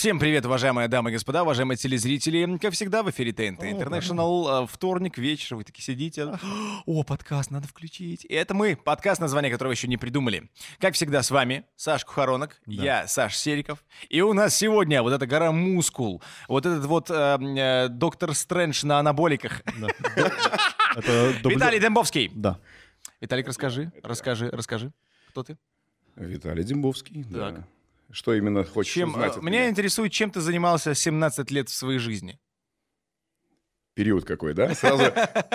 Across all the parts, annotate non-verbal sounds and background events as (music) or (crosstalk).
Всем привет, уважаемые дамы и господа, уважаемые телезрители. Как всегда, в эфире ТНТ Интернешнл. Э, вторник, вечер, вы таки сидите. О, подкаст надо включить. И это мы, подкаст, название которого еще не придумали. Как всегда, с вами Саш Кухаронок, да. я Саш Сериков. И у нас сегодня вот эта гора мускул, вот этот вот э, э, доктор Стрэндж на анаболиках. Виталий Дембовский. Да. Виталик, расскажи, расскажи, расскажи, кто ты? Виталий Дембовский, да. Что именно хочешь чем, э, узнать? Меня, меня интересует, чем ты занимался 17 лет в своей жизни? период какой, да? Сразу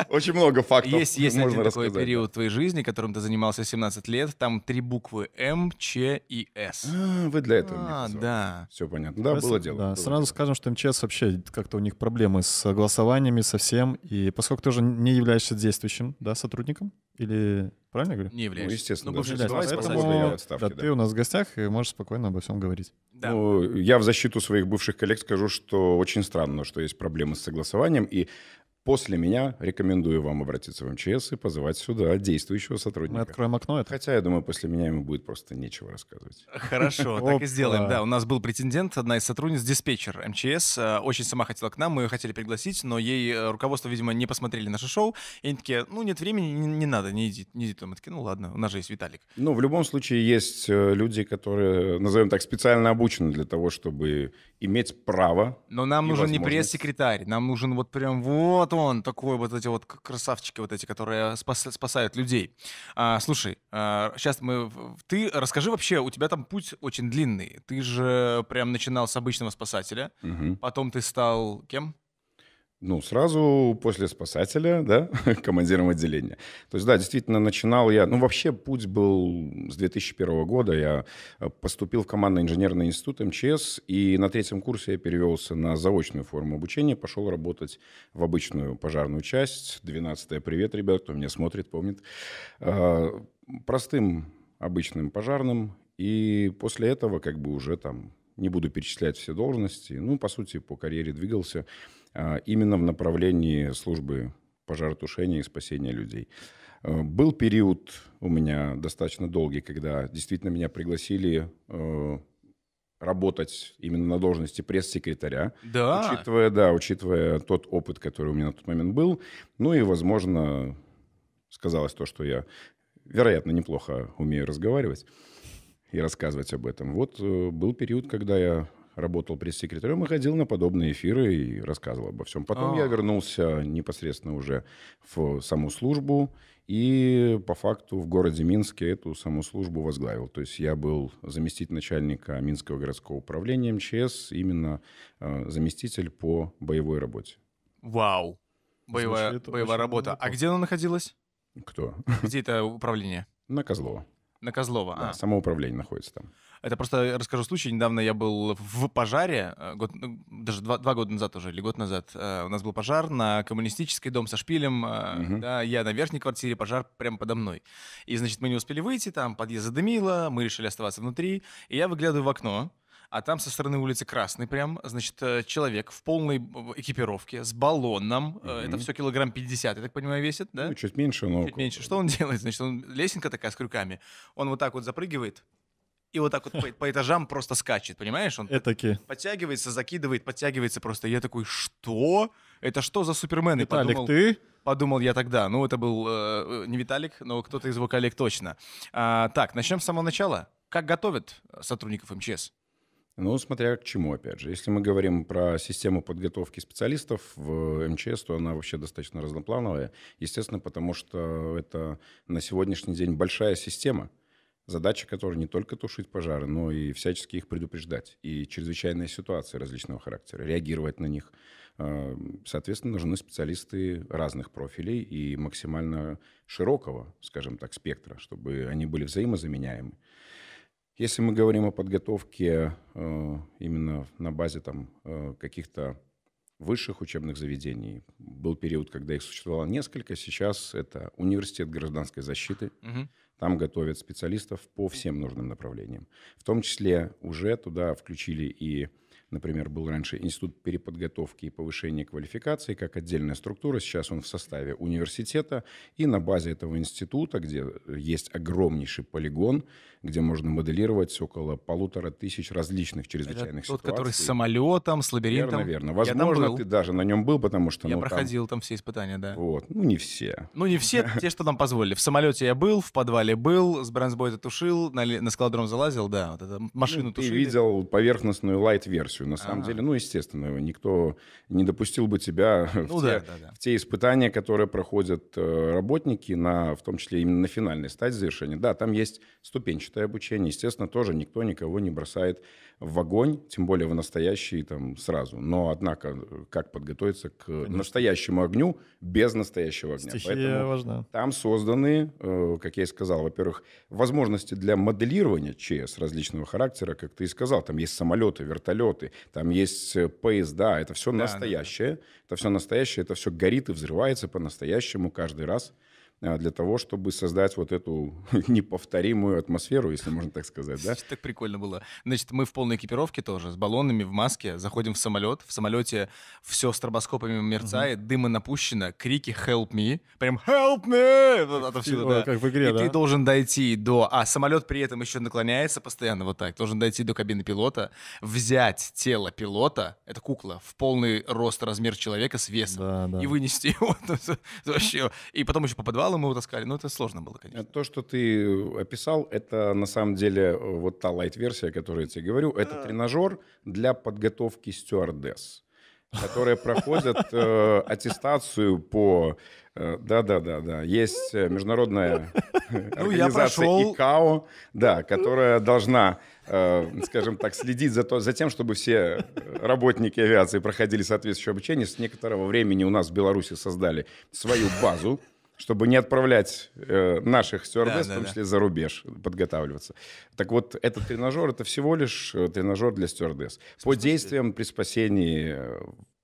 очень много фактов Есть, есть можно один рассказать. такой период твоей жизни, которым ты занимался 17 лет, там три буквы М, Ч и С. А, вы для этого. А, да. Все понятно. Да, было дело. Да, сразу скажем, что МЧС вообще как-то у них проблемы с голосованиями совсем, и поскольку ты уже не являешься действующим, да, сотрудником, или правильно я говорю? Не являешься. Ну, естественно. Ну, да. Поэтому, да, ты у нас в гостях и можешь спокойно обо всем говорить. Да. Ну, я в защиту своих бывших коллег скажу, что очень странно, что есть проблемы с согласованием, и После меня рекомендую вам обратиться в МЧС и позвать сюда действующего сотрудника. Мы откроем окно. Это... Хотя, я думаю, после меня ему будет просто нечего рассказывать. Хорошо, так и сделаем. Да, у нас был претендент, одна из сотрудниц, диспетчер МЧС. Э, очень сама хотела к нам, мы ее хотели пригласить, но ей э, руководство, видимо, не посмотрели наше шоу. И они такие, ну, нет времени, не надо, не иди, не иди туда. Мы такие, ну, ладно, у нас же есть Виталик. Ну, в любом случае, есть э, люди, которые, назовем так, специально обучены для того, чтобы иметь право. Но нам нужен не пресс-секретарь, нам нужен вот прям вот Платон такой, вот эти вот красавчики вот эти, которые спас, спасают людей. А, слушай, а, сейчас мы... Ты расскажи вообще, у тебя там путь очень длинный. Ты же прям начинал с обычного спасателя, угу. потом ты стал кем? ну, сразу после спасателя, да, (laughs) командиром отделения. То есть, да, действительно, начинал я... Ну, вообще, путь был с 2001 года. Я э, поступил в командно-инженерный институт МЧС, и на третьем курсе я перевелся на заочную форму обучения, пошел работать в обычную пожарную часть. 12 привет, ребят, кто меня смотрит, помнит. А, простым обычным пожарным. И после этого как бы уже там не буду перечислять все должности. Ну, по сути, по карьере двигался. А, именно в направлении службы пожаротушения и спасения людей. А, был период у меня достаточно долгий, когда действительно меня пригласили а, работать именно на должности пресс-секретаря. Да. Учитывая, да, учитывая тот опыт, который у меня на тот момент был. Ну и, возможно, сказалось то, что я, вероятно, неплохо умею разговаривать и рассказывать об этом. Вот э, был период, когда я работал пресс-секретарем и ходил на подобные эфиры и рассказывал обо всем. Потом А-а-а. я а. вернулся непосредственно уже в саму службу и по факту в городе Минске эту саму службу возглавил. То есть я был заместитель начальника Минского городского управления МЧС, именно э, заместитель по боевой работе. Вау! Боевая, Слушай, боевая работа. Неплохо. А где она находилась? Кто? Где это управление? На Козлова. На Козлова, да, а. Самоуправление находится там. Это просто расскажу случай. Недавно я был в пожаре, э, год, ну, даже два, два года назад уже, или год назад. Э, у нас был пожар на коммунистический дом со шпилем. Угу. Да, я на верхней квартире, пожар прямо подо мной. И, значит, мы не успели выйти, там подъезд задымило, мы решили оставаться внутри. И я выглядываю в окно, а там со стороны улицы Красный прям, значит, человек в полной экипировке, с баллоном, угу. это все килограмм 50, я так понимаю, весит, да? Ну, чуть меньше, но... Чуть меньше. Что он делает? Значит, он лесенка такая с крюками. Он вот так вот запрыгивает, и вот так вот по, по этажам просто скачет, понимаешь? Он Этаки. подтягивается, закидывает, подтягивается просто. я такой, что? Это что за Супермен? Виталик, подумал, ты? Подумал я тогда. Ну, это был э, э, не Виталик, но кто-то из его коллег точно. А, так, начнем с самого начала. Как готовят сотрудников МЧС? Ну, смотря к чему, опять же. Если мы говорим про систему подготовки специалистов в МЧС, то она вообще достаточно разноплановая. Естественно, потому что это на сегодняшний день большая система – Задача которой не только тушить пожары, но и всячески их предупреждать. И чрезвычайные ситуации различного характера, реагировать на них. Эм, соответственно, нужны специалисты разных профилей и максимально широкого, скажем так, спектра, чтобы они были взаимозаменяемы. Если мы говорим о подготовке э, именно на базе там, э, каких-то высших учебных заведений. Был период, когда их существовало несколько. Сейчас это университет гражданской защиты, угу. Там готовят специалистов по всем нужным направлениям. В том числе уже туда включили и Например, был раньше Институт переподготовки и повышения квалификации как отдельная структура. Сейчас он в составе университета. И на базе этого института, где есть огромнейший полигон, где можно моделировать около полутора тысяч различных чрезвычайных Это тот, ситуаций. который с самолетом, с лабиринтом. Верно, верно. Возможно, ты даже на нем был, потому что... Я ну, проходил там... там все испытания, да. Вот. Ну, не все. Ну, не все, (laughs) те, что там позволили. В самолете я был, в подвале был, с бронзбой тушил, на, на скалодром залазил, да. Вот эту ну, машину ну, тушили. Ты видел поверхностную лайт-версию версию. На самом а а деле, ну, естественно, никто не допустил бы тебя (laughs) ну, в, да, те, да, да. в те испытания, которые проходят э, работники, на, в том числе именно на финальной стадии завершения. Да, там есть ступенчатое обучение. Естественно, тоже никто никого не бросает в огонь, тем более в настоящий там сразу. Но, однако, как подготовиться к Конечно. настоящему огню без настоящего огня. Стихия Поэтому важна. Там созданы, э, как я и сказал, во-первых, возможности для моделирования ЧС различного характера, как ты и сказал. Там есть самолеты, вертолеты, там есть э, поезда. Это все да, настоящее. Да. Это все настоящее, это все горит и взрывается по-настоящему каждый раз. А, для того, чтобы создать вот эту (laughs) неповторимую атмосферу, если можно так сказать, да? Так прикольно было. Значит, мы в полной экипировке тоже, с баллонами, в маске, заходим в самолет. В самолете все стробоскопами мерцает, угу. дыма напущено, крики «Help me!» Прям «Help me!» Отовсюду, да. Как в игре, И да? ты должен дойти до... А самолет при этом еще наклоняется постоянно вот так. Должен дойти до кабины пилота, взять тело пилота, это кукла, в полный рост размер человека с весом, да, да. и вынести его. (laughs) Вообще. И потом еще по подвалу сначала мы вытаскали, но это сложно было, конечно. То, что ты э, описал, это на самом деле э, вот та лайт-версия, о которой я тебе говорю. Это тренажер для подготовки стюардесс которые проходят э, (laughs) аттестацию по... Да-да-да-да. Есть международная ну, (laughs) организация ИКАО, да, ну. которая должна, скажем так, следить за, то, за тем, чтобы все работники авиации проходили соответствующее обучение. С некоторого времени у нас в Беларуси создали свою базу чтобы не отправлять э, наших стюардесс, да, в том числе да. за рубеж, подготавливаться. Так вот, этот тренажер — это всего лишь э, тренажер для стюардесс. По действиям при спасении э,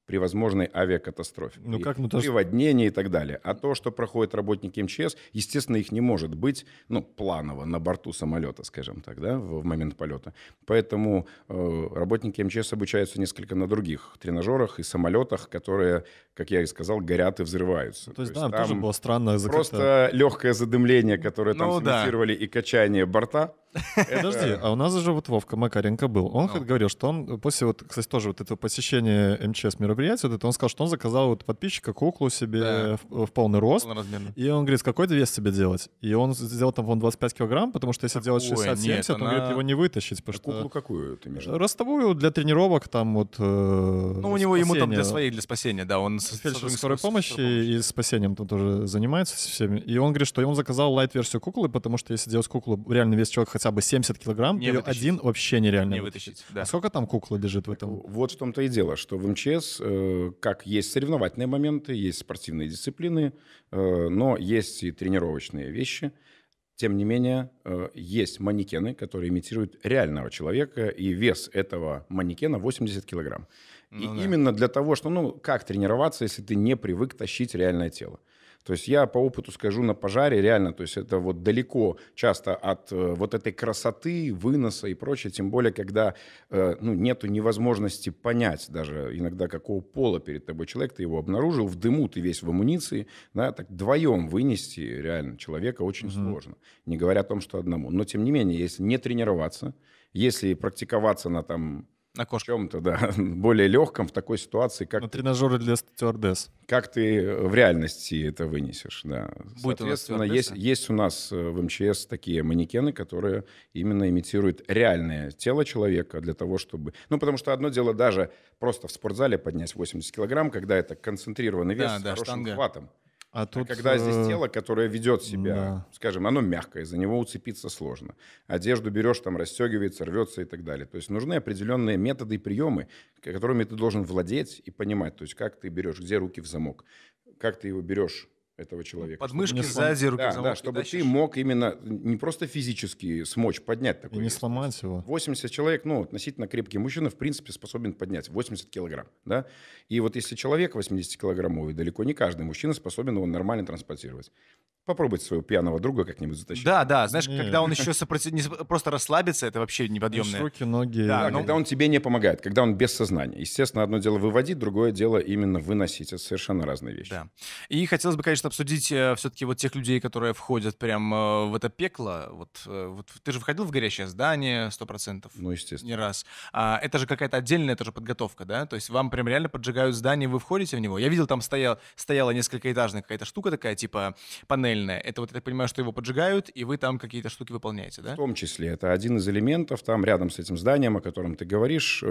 при возможной авиакатастрофе, ну, при, как, ну, то, приводнении что... и так далее. А то, что проходят работники МЧС, естественно, их не может быть, ну, планово на борту самолета, скажем так, да, в, в момент полета. Поэтому э, работники МЧС обучаются несколько на других тренажерах и самолетах, которые как я и сказал, горят и взрываются. То есть, То есть да, там тоже было странно. Просто легкое задымление, которое ну, там да. и качание борта. (laughs) Подожди, а у нас же вот Вовка Макаренко был. Он ну. говорил, что он после вот, кстати, тоже вот этого посещения МЧС мероприятия, вот это он сказал, что он заказал вот подписчика куклу себе в, полный рост. И он говорит, какой вес себе делать? И он сделал там, вон, 25 килограмм, потому что если делать 60-70, он говорит, его не вытащить. Потому а что... Куклу какую ты имеешь? Ростовую для тренировок там вот... Э, ну, у него ему там для своей для спасения, да. Он с фельдшер скорой помощи и спасением там тоже занимается всеми. И он говорит, что он заказал лайт-версию куклы, потому что если делать куклу, реально вес человека хотя бы 70 килограмм, не ее вытащить. один вообще нереально не вытащить. вытащить. А да. А сколько там куклы лежит в этом? Вот в том-то и дело, что в МЧС э, как есть соревновательные моменты, есть спортивные дисциплины, э, но есть и тренировочные вещи. Тем не менее, э, есть манекены, которые имитируют реального человека, и вес этого манекена 80 килограмм. Ну и да. именно для того, что, ну, как тренироваться, если ты не привык тащить реальное тело? То есть я по опыту скажу на пожаре, реально, то есть это вот далеко часто от э, вот этой красоты, выноса и прочее, тем более, когда э, ну, нету невозможности понять даже иногда, какого пола перед тобой человек, ты его обнаружил, в дыму ты весь в амуниции, да, так вдвоем вынести реально человека очень mm-hmm. сложно, не говоря о том, что одному. Но тем не менее, если не тренироваться, если практиковаться на там на кошке. В чем-то, да, (laughs) более легком в такой ситуации, как... На тренажеры для стюардесс. Как ты э, в реальности это вынесешь, да. Будет Соответственно, у есть, есть у нас э, в МЧС такие манекены, которые именно имитируют реальное тело человека для того, чтобы... Ну, потому что одно дело даже просто в спортзале поднять 80 килограмм, когда это концентрированный вес да, с да, хорошим штанга. хватом. А, а, тут... а когда здесь э, тело, которое ведет себя, да. скажем, оно мягкое, за него уцепиться сложно. Одежду берешь, там расстегивается, рвется и так далее. То есть нужны определенные методы и приемы, которыми ты должен владеть и понимать. То есть как ты берешь, где руки в замок, как ты его берешь этого человека. Подмышки, чтобы... сзади, руки да, да, чтобы тащишь. ты мог именно не просто физически смочь поднять такой. И не вес. сломать его. 80 человек, ну, относительно крепкий мужчина, в принципе, способен поднять 80 килограмм, да. И вот если человек 80-килограммовый, далеко не каждый мужчина способен его нормально транспортировать. Попробуйте своего пьяного друга как-нибудь затащить. Да, да, знаешь, Нет. когда он еще сопротив... не, просто расслабится, это вообще неподъемное. Лишь руки, ноги. Да, да но... Ну когда он тебе не помогает, когда он без сознания. Естественно, одно дело выводить, другое дело именно выносить. Это совершенно разные вещи. Да. И хотелось бы, конечно, обсудить э, все-таки вот тех людей, которые входят прям э, в это пекло. Вот, э, вот ты же входил в горящее здание, сто процентов. Ну, естественно. Не раз. А, это же какая-то отдельная тоже подготовка, да? То есть вам прям реально поджигают здание, вы входите в него. Я видел, там стоял, стояла несколькоэтажная какая-то штука такая, типа панельная. Это вот, я так понимаю, что его поджигают, и вы там какие-то штуки выполняете, да? В том числе. Это один из элементов. Там рядом с этим зданием, о котором ты говоришь,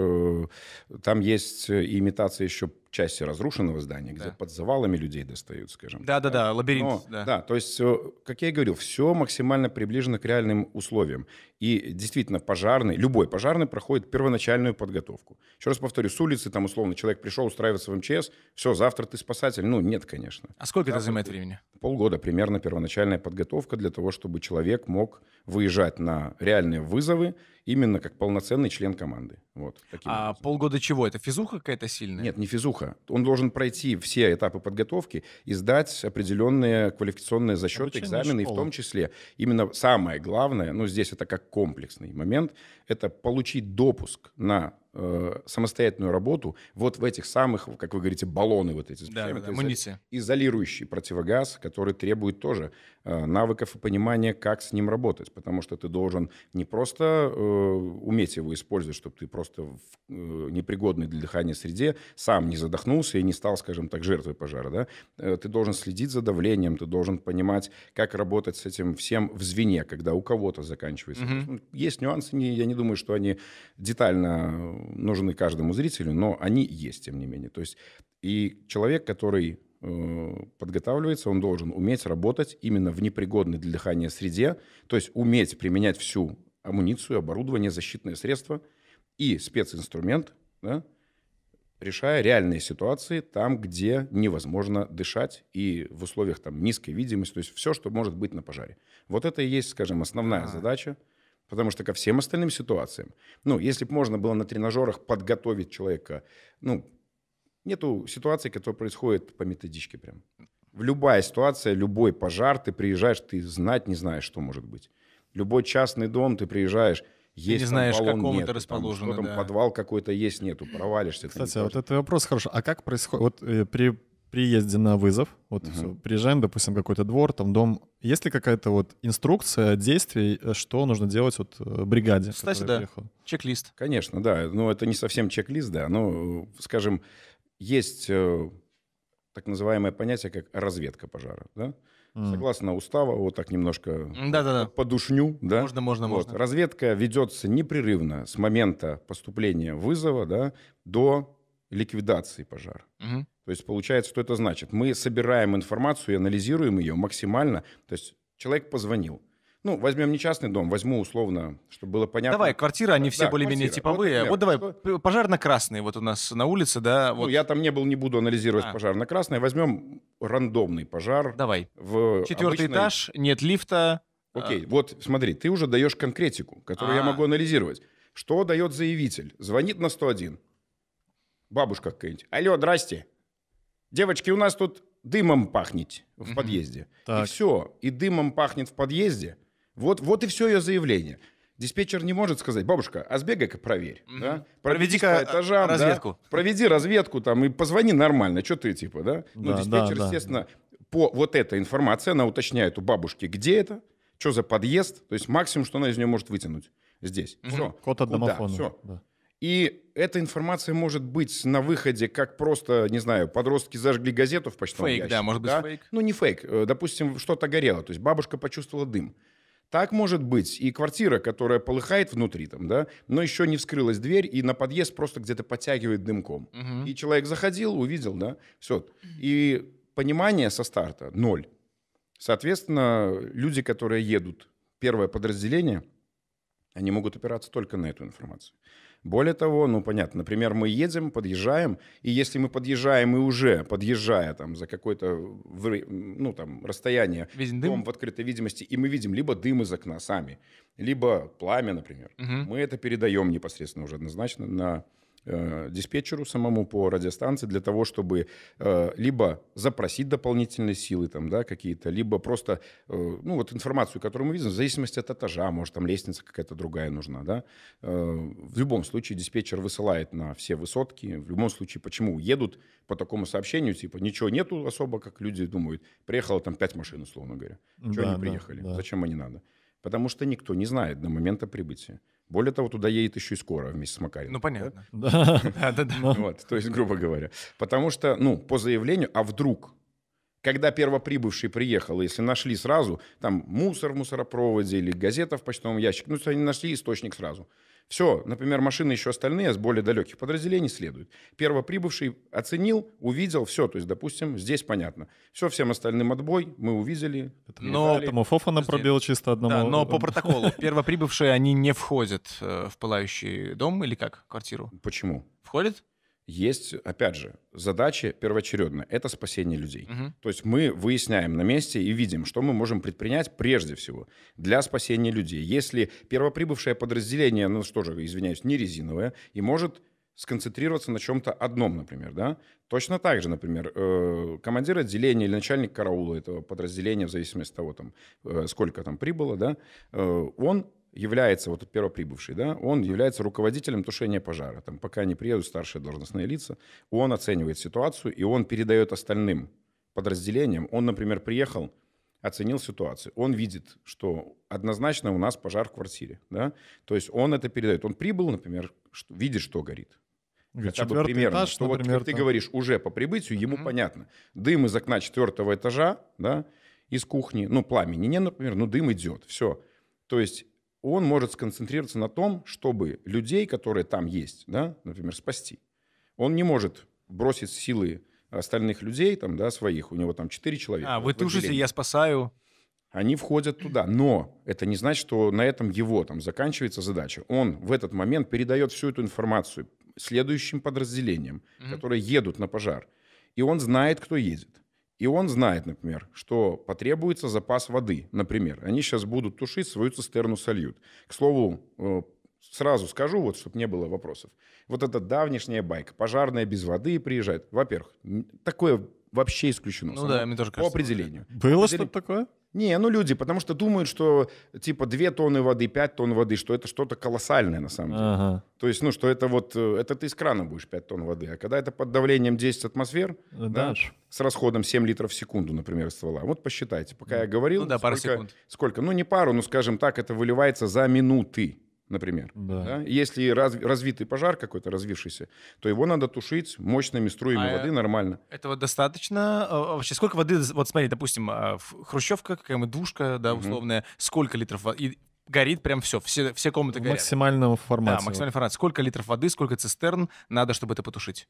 там есть имитация еще части разрушенного здания, где да. под завалами людей достают, скажем. Да-да-да, лабиринт. Но, да. да, то есть, э, как я и говорил, все максимально приближено к реальным условиям. И действительно, пожарный, любой пожарный проходит первоначальную подготовку. Еще раз повторю, с улицы там условно человек пришел устраиваться в МЧС, все, завтра ты спасатель. Ну, нет, конечно. А сколько завтра это занимает времени? Полгода примерно первоначальная подготовка для того, чтобы человек мог выезжать на реальные вызовы именно как полноценный член команды. Вот, а образом. полгода чего? Это физуха какая-то сильная? Нет, не физуха. Он должен пройти все этапы подготовки и сдать определенные квалификационные зачеты, Обучение экзамены, и в том числе именно самое главное, ну, здесь это как комплексный момент – это получить допуск на э, самостоятельную работу вот в этих самых, как вы говорите, баллоны вот эти. Да, да, да, изо- изолирующий противогаз, который требует тоже э, навыков и понимания, как с ним работать. Потому что ты должен не просто э, уметь его использовать, чтобы ты просто в э, непригодной для дыхания среде сам не задохнулся и не стал, скажем так, жертвой пожара. Да? Э, ты должен следить за давлением, ты должен понимать, как работать с этим всем в звене, когда у кого-то заканчивается. Mm-hmm. Есть нюансы, не я не думаю, что они детально э, нужны каждому зрителю, но они есть, тем не менее. То есть и человек, который э, подготавливается, он должен уметь работать именно в непригодной для дыхания среде, то есть уметь применять всю амуницию, оборудование, защитные средства и специнструмент, да, решая реальные ситуации там, где невозможно дышать и в условиях там низкой видимости, то есть все, что может быть на пожаре. Вот это и есть, скажем, основная а -а -а. задача Потому что ко всем остальным ситуациям, ну, если бы можно было на тренажерах подготовить человека, ну, нету ситуации, которая происходит по методичке прям. В любая ситуация, любой пожар, ты приезжаешь, ты знать не знаешь, что может быть. Любой частный дом, ты приезжаешь, есть ты не знаешь, там баллон, нет, расположено, там, что да. подвал какой-то есть, нету, провалишься. Кстати, а вот этот вопрос хороший. А как происходит, вот э, при приезде на вызов, вот угу. все, приезжаем, допустим, какой-то двор, там дом, есть ли какая-то вот инструкция действий, э, что нужно делать вот э, бригаде? Кстати, да, приехала? чек-лист. Конечно, да, но ну, это не совсем чек-лист, да, но, ну, скажем, есть э, так называемое понятие, как разведка пожара, да? Mm. Согласно уставу, вот так немножко Да-да-да. подушню. Да? Можно, можно, вот. можно. Разведка ведется непрерывно с момента поступления вызова да, до ликвидации пожара. Угу. То есть получается, что это значит? Мы собираем информацию и анализируем ее максимально. То есть человек позвонил. Ну, возьмем не частный дом, возьму условно, чтобы было понятно. Давай, квартиры, они все да, более-менее типовые. Вот, например, вот давай, что... пожар на красный вот у нас на улице, да. Ну, вот. Ну, я там не был, не буду анализировать а. пожар на красный. Возьмем рандомный пожар. Давай. В Четвертый обычной... этаж, нет лифта. А. Окей, а. вот смотри, ты уже даешь конкретику, которую а я могу анализировать. Что дает заявитель? Звонит на 101 бабушка какая-нибудь. Алло, здрасте. Девочки, у нас тут дымом пахнет в подъезде. Так. И все. И дымом пахнет в подъезде. Вот, вот и все ее заявление. Диспетчер не может сказать, бабушка, а сбегай-ка проверь. Mm-hmm. Да? Проведи-ка этажам, разведку. Да? Проведи разведку там и позвони нормально, что ты типа, да? Ну, да ну, диспетчер, да, естественно, да. по вот этой информации, она уточняет у бабушки, где это, что за подъезд, то есть максимум, что она из нее может вытянуть здесь. Mm-hmm. Все. Код от домофона. Все. Да. И эта информация может быть на выходе, как просто, не знаю, подростки зажгли газету в почтовом фейк, ящике. Фейк, да, может быть да? фейк. Ну, не фейк. Э, допустим, что-то горело, то есть бабушка почувствовала дым. Так может быть и квартира, которая полыхает внутри там, да, но еще не вскрылась дверь, и на подъезд просто где-то подтягивает дымком. Угу. И человек заходил, увидел, да, все. И понимание со старта ноль. Соответственно, люди, которые едут, первое подразделение, они могут опираться только на эту информацию. Более того, ну понятно, например, мы едем, подъезжаем, и если мы подъезжаем и уже подъезжая там за какое-то ну, там, расстояние Виден дом в открытой видимости, и мы видим либо дым из окна сами, либо пламя, например, угу. мы это передаем непосредственно уже однозначно на Э, диспетчеру самому по радиостанции для того, чтобы э, либо запросить дополнительные силы там, да, какие-то, либо просто, э, ну, вот информацию, которую мы видим, в зависимости от этажа, может, там лестница какая-то другая нужна, да. в любом случае диспетчер высылает на все высотки, в любом случае, почему едут по такому сообщению, типа, ничего нету особо, как люди думают, приехало там пять машин, условно говоря, чего да, они да, приехали, да. зачем они надо? Потому что никто не знает до момента прибытия. Более того, туда едет еще и скоро вместе с Макарином. Ну, понятно. Да, да, да. Вот, то есть, грубо говоря. Потому что, ну, по заявлению, а вдруг когда первоприбывший приехал, если нашли сразу, там мусор в мусоропроводе или газета в почтовом ящике, ну, если они нашли источник сразу. Все, например, машины еще остальные с более далеких подразделений следуют. Первоприбывший оценил, увидел, все, то есть, допустим, здесь понятно. Все, всем остальным отбой, мы увидели. Но тому Фофана пробил чисто одному. Да, но по протоколу (laughs) первоприбывшие, они не входят э, в пылающий дом или как, квартиру? Почему? Входят? есть, опять же, задача первоочередная – это спасение людей. Угу. То есть мы выясняем на месте и видим, что мы можем предпринять прежде всего для спасения людей. Если первоприбывшее подразделение, ну что же, извиняюсь, не резиновое, и может сконцентрироваться на чем-то одном, например, да? Точно так же, например, э, командир отделения или начальник караула этого подразделения, в зависимости от того, там, э, сколько там прибыло, да, э, он является, вот первоприбывший, да, он является руководителем тушения пожара. Там, пока не приедут старшие должностные лица, он оценивает ситуацию, и он передает остальным подразделениям. Он, например, приехал, оценил ситуацию. Он видит, что однозначно у нас пожар в квартире. Да? То есть он это передает. Он прибыл, например, что, видит, что горит. Говорит, Хотя бы примерно, этаж, что например, вот, как ты говоришь, уже по прибытию ему mm понятно. Дым из окна четвертого этажа, да, из кухни, ну, пламени нет, например, но дым идет, все. То есть он может сконцентрироваться на том, чтобы людей, которые там есть, да, например, спасти. Он не может бросить силы остальных людей, там, да, своих. У него там четыре человека. А, вы тушите, я спасаю. Они входят туда. Но это не значит, что на этом его там заканчивается задача. Он в этот момент передает всю эту информацию следующим подразделениям, mm-hmm. которые едут на пожар. И он знает, кто едет. И он знает, например, что потребуется запас воды, например. Они сейчас будут тушить, свою цистерну сольют. К слову, э, сразу скажу, вот, чтобы не было вопросов. Вот эта давнишняя байка. Пожарная без воды приезжает. Во-первых, такое вообще исключено. Ну да, мне тоже кажется. По определению. Было что-то такое? Не, ну люди, потому что думают, что типа 2 тонны воды, 5 тонн воды, что это что-то колоссальное на самом деле. Ага. То есть, ну, что это вот, э, это ты из крана будешь 5 тонн воды. А когда это под давлением 10 атмосфер, да, с расходом 7 литров в секунду, например, из ствола. Вот посчитайте, пока я ну говорил, ну, да, сколько, секунд. сколько, ну не пару, ну скажем так, это выливается за минуты например. Да. Да? Если раз, развитый пожар какой-то, развившийся, то его надо тушить мощными струями а воды э, нормально. Этого достаточно? А, а вообще, сколько воды, вот смотри, допустим, а, хрущевка какая-нибудь, душка, да, условная, угу. сколько литров воды? И горит прям все, все, все комнаты в горят. максимальном формате. Да, максимальном формате. Сколько литров воды, сколько цистерн надо, чтобы это потушить?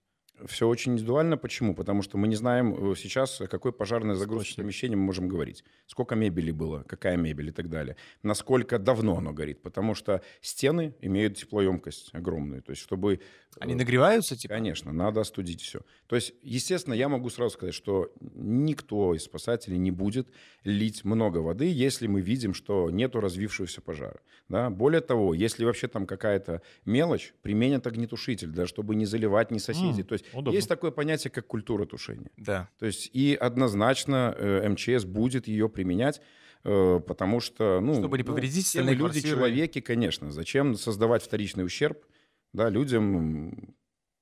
Все очень индивидуально. Почему? Потому что мы не знаем э, сейчас, о э, какой пожарной загрузке помещения мы можем говорить. Сколько мебели было, какая мебель и так далее. Насколько давно оно горит. Потому что стены имеют теплоемкость огромную. То есть, чтобы... Э, Они нагреваются, типа? Конечно, надо остудить все. То есть, естественно, я могу сразу сказать, что никто из спасателей не будет лить много воды, если мы видим, что нету развившегося пожара. Да? Более того, если вообще там какая-то мелочь, применят огнетушитель, да, чтобы не заливать ни соседей. Mm. То есть Удобно. Есть такое понятие, как культура тушения. Да. То есть и однозначно э, МЧС будет ее применять, э, потому что... Ну, Чтобы не ну, повредить ну, люди, квартиры. человеки, конечно. Зачем создавать вторичный ущерб да, людям,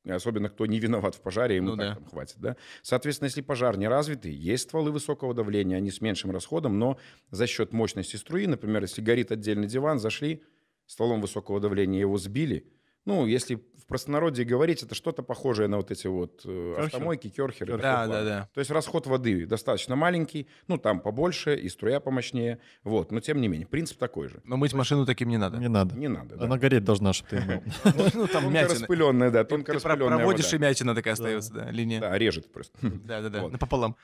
особенно кто не виноват в пожаре, ему ну, так да. там хватит. Да? Соответственно, если пожар не развитый, есть стволы высокого давления, они с меньшим расходом, но за счет мощности струи, например, если горит отдельный диван, зашли, стволом высокого давления его сбили, ну, если простонародье говорить, это что-то похожее на вот эти вот Керхер. Э, автомойки, керхеры. Да, да, да. То есть расход воды достаточно маленький, ну, там побольше, и струя помощнее, вот, но тем не менее, принцип такой же. Но мыть машину таким не надо. Не надо. Не надо, да. Она гореть должна, чтобы ты (laughs) ну, ну, там мятина. распыленная, да, тонко распыленная Проводишь, и мятина такая остается, да, линия. Да, режет просто. (laughs) Да, да, да, напополам.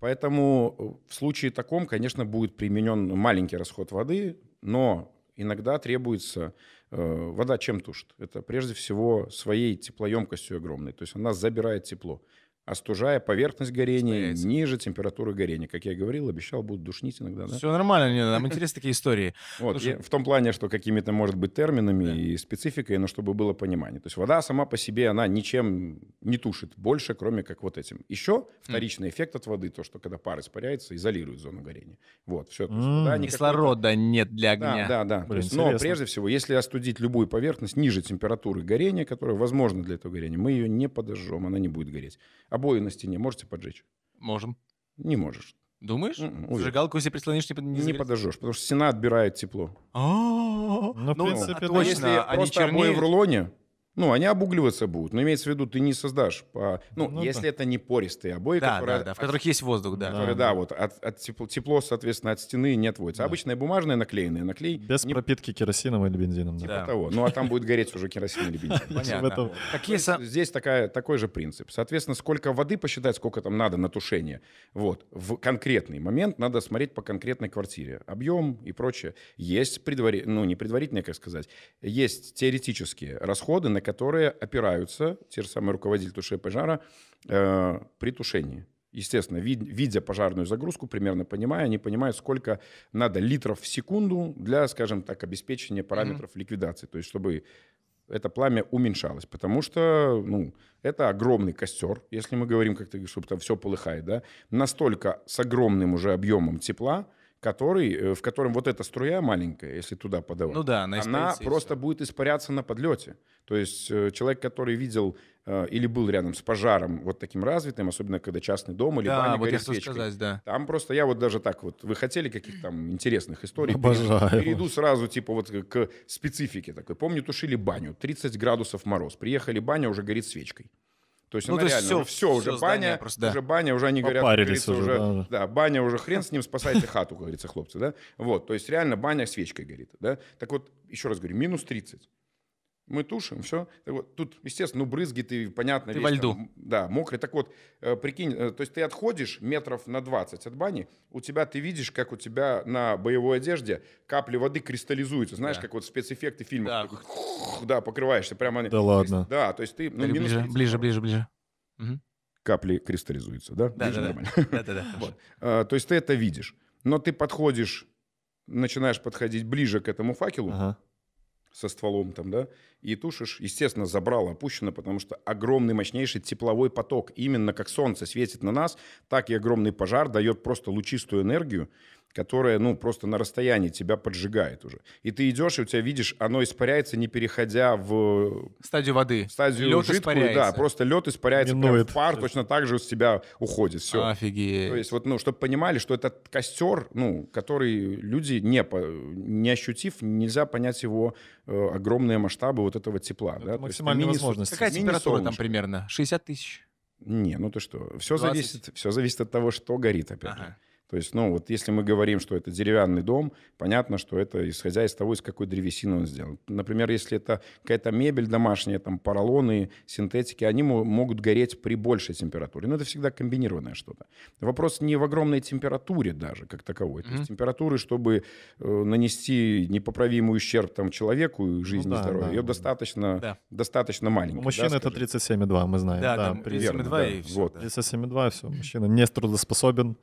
Поэтому э, в случае таком, конечно, будет применен маленький расход воды, но иногда требуется Э, вода чем тушит? Это прежде всего своей теплоемкостью огромной. То есть она забирает тепло остужая поверхность горения Стояется. ниже температуры горения. Как я говорил, обещал, будут душнить иногда. Да? Все нормально, не, нам интересны такие истории. (laughs) Вот, Слушай... в том плане, что какими-то, может быть, терминами да. и спецификой, но чтобы было понимание. То есть вода сама по себе, она ничем не тушит больше, кроме как вот этим. Еще хм. вторичный mm. эффект от воды, то, что когда пар испаряется, изолирует зону горения. Вот, все. Mm, вода кислорода нет для огня. Да, да, да. Блин, есть, но прежде всего, если остудить любую поверхность ниже температуры горения, которая возможна для этого горения, мы ее не подожжем, она не будет гореть. Обои на стене можете поджечь? Можем. Не можешь. Думаешь? М-м, уверен. Зажигалку себе прислонишь, типа, не, не, не подожжешь, потому что стена отбирает тепло. Ну, в ну, принципе, а точно. Если просто обои в рулоне, ну, они обугливаться будут, но имеется в виду, ты не создашь, по, ну, ну, если да. это не пористые обои, а да, которые, да, да, в которых есть воздух, да. Которые, да, вот от, от тепло, тепло, соответственно, от стены не отводится. Да. Обычная бумажная наклеенная, наклей. Без не... пропитки керосином или бензином. Да. Типа да. того. Ну, а там будет гореть уже керосин или бензин. Понятно. Типа ну, здесь такой же принцип. Соответственно, сколько воды посчитать, сколько там надо на тушение. Вот. В конкретный момент надо смотреть по конкретной квартире. Объем и прочее. Есть предварительные, ну, не предварительные, как сказать, есть теоретические расходы, на которые опираются, те же самые руководители тушения пожара, э, при тушении. Естественно, вид, видя пожарную загрузку, примерно понимая, они понимают, сколько надо литров в секунду для, скажем так, обеспечения параметров mm-hmm. ликвидации. То есть, чтобы это пламя уменьшалось, потому что ну, это огромный костер, если мы говорим, как ты говоришь, чтобы там все полыхает, да, настолько с огромным уже объемом тепла, который, э, в котором вот эта струя маленькая, если туда подавать, ну да, она, она просто все. будет испаряться на подлете. То есть э, человек, который видел э, или был рядом с пожаром вот таким развитым, особенно когда частный дом или да, баня вот горит свечкой. Сказать, да. Там просто я вот даже так вот, вы хотели каких-то там интересных историй? Обожаю. Перейду сразу типа вот к специфике такой. Помню, тушили баню, 30 градусов мороз. Приехали, баня уже горит свечкой. То есть ну, она то есть реально все, уже, все, уже баня, просто, да. уже баня, уже они говорят, говорится, уже, уже да, да. да, баня уже хрен с ним, спасайте хату, говорится, хлопцы, да. Вот, то есть реально баня свечкой горит, да. Так вот, еще раз говорю, минус 30 мы тушим, все. Вот, тут, естественно, ну, брызги, ты, понятно, ты весь, во льду. Там, да, мокрый. Так вот, э, прикинь, э, то есть ты отходишь метров на 20 от бани, у тебя, ты видишь, как у тебя на боевой одежде капли воды кристаллизуются. Знаешь, да. как вот спецэффекты фильмов. Да, да покрываешься прямо. Да ладно. да, то есть ты... Ну, Дали, минус ближе, 30, ближе, ближе, ближе, ближе. Угу. Капли кристаллизуются, да? Да, ближе, да, нормально. да. (laughs) да, да, да. Вот. А, то есть ты это видишь. Но ты подходишь, начинаешь подходить ближе к этому факелу, ага со стволом там, да, и тушишь, естественно, забрало опущено, потому что огромный, мощнейший тепловой поток, именно как солнце светит на нас, так и огромный пожар дает просто лучистую энергию, которое, ну, просто на расстоянии тебя поджигает уже. И ты идешь, и у тебя видишь, оно испаряется, не переходя в... Э, стадию воды. Стадию лед жидкую, испаряется. да, просто лед испаряется прям в пар, точно так же с тебя уходит, все. Офигеть. То есть вот, ну, чтобы понимали, что это костер, ну, который люди, не, по, не ощутив, нельзя понять его э, огромные масштабы вот этого тепла. Это да? максимальная возможность. Какая температура там примерно? 60 тысяч? Не, ну ты что, все зависит, все зависит от того, что горит, опять ага. То есть, ну, вот если мы говорим, что это деревянный дом, понятно, что это исходя из того, из какой древесины он сделан. Например, если это какая-то мебель домашняя, там, поролоны, синтетики, они могут гореть при большей температуре. Но это всегда комбинированное что-то. Вопрос не в огромной температуре даже, как таковой. Mm-hmm. То есть температуры, чтобы э, нанести непоправимый ущерб там, человеку, и ну жизни, ну, да, здоровью, да, ее да. достаточно, да. достаточно маленькая. У мужчин да, это 37,2, мы знаем. Да, да, да 37,2 и все. 37,2 и все. Мужчина не трудоспособен.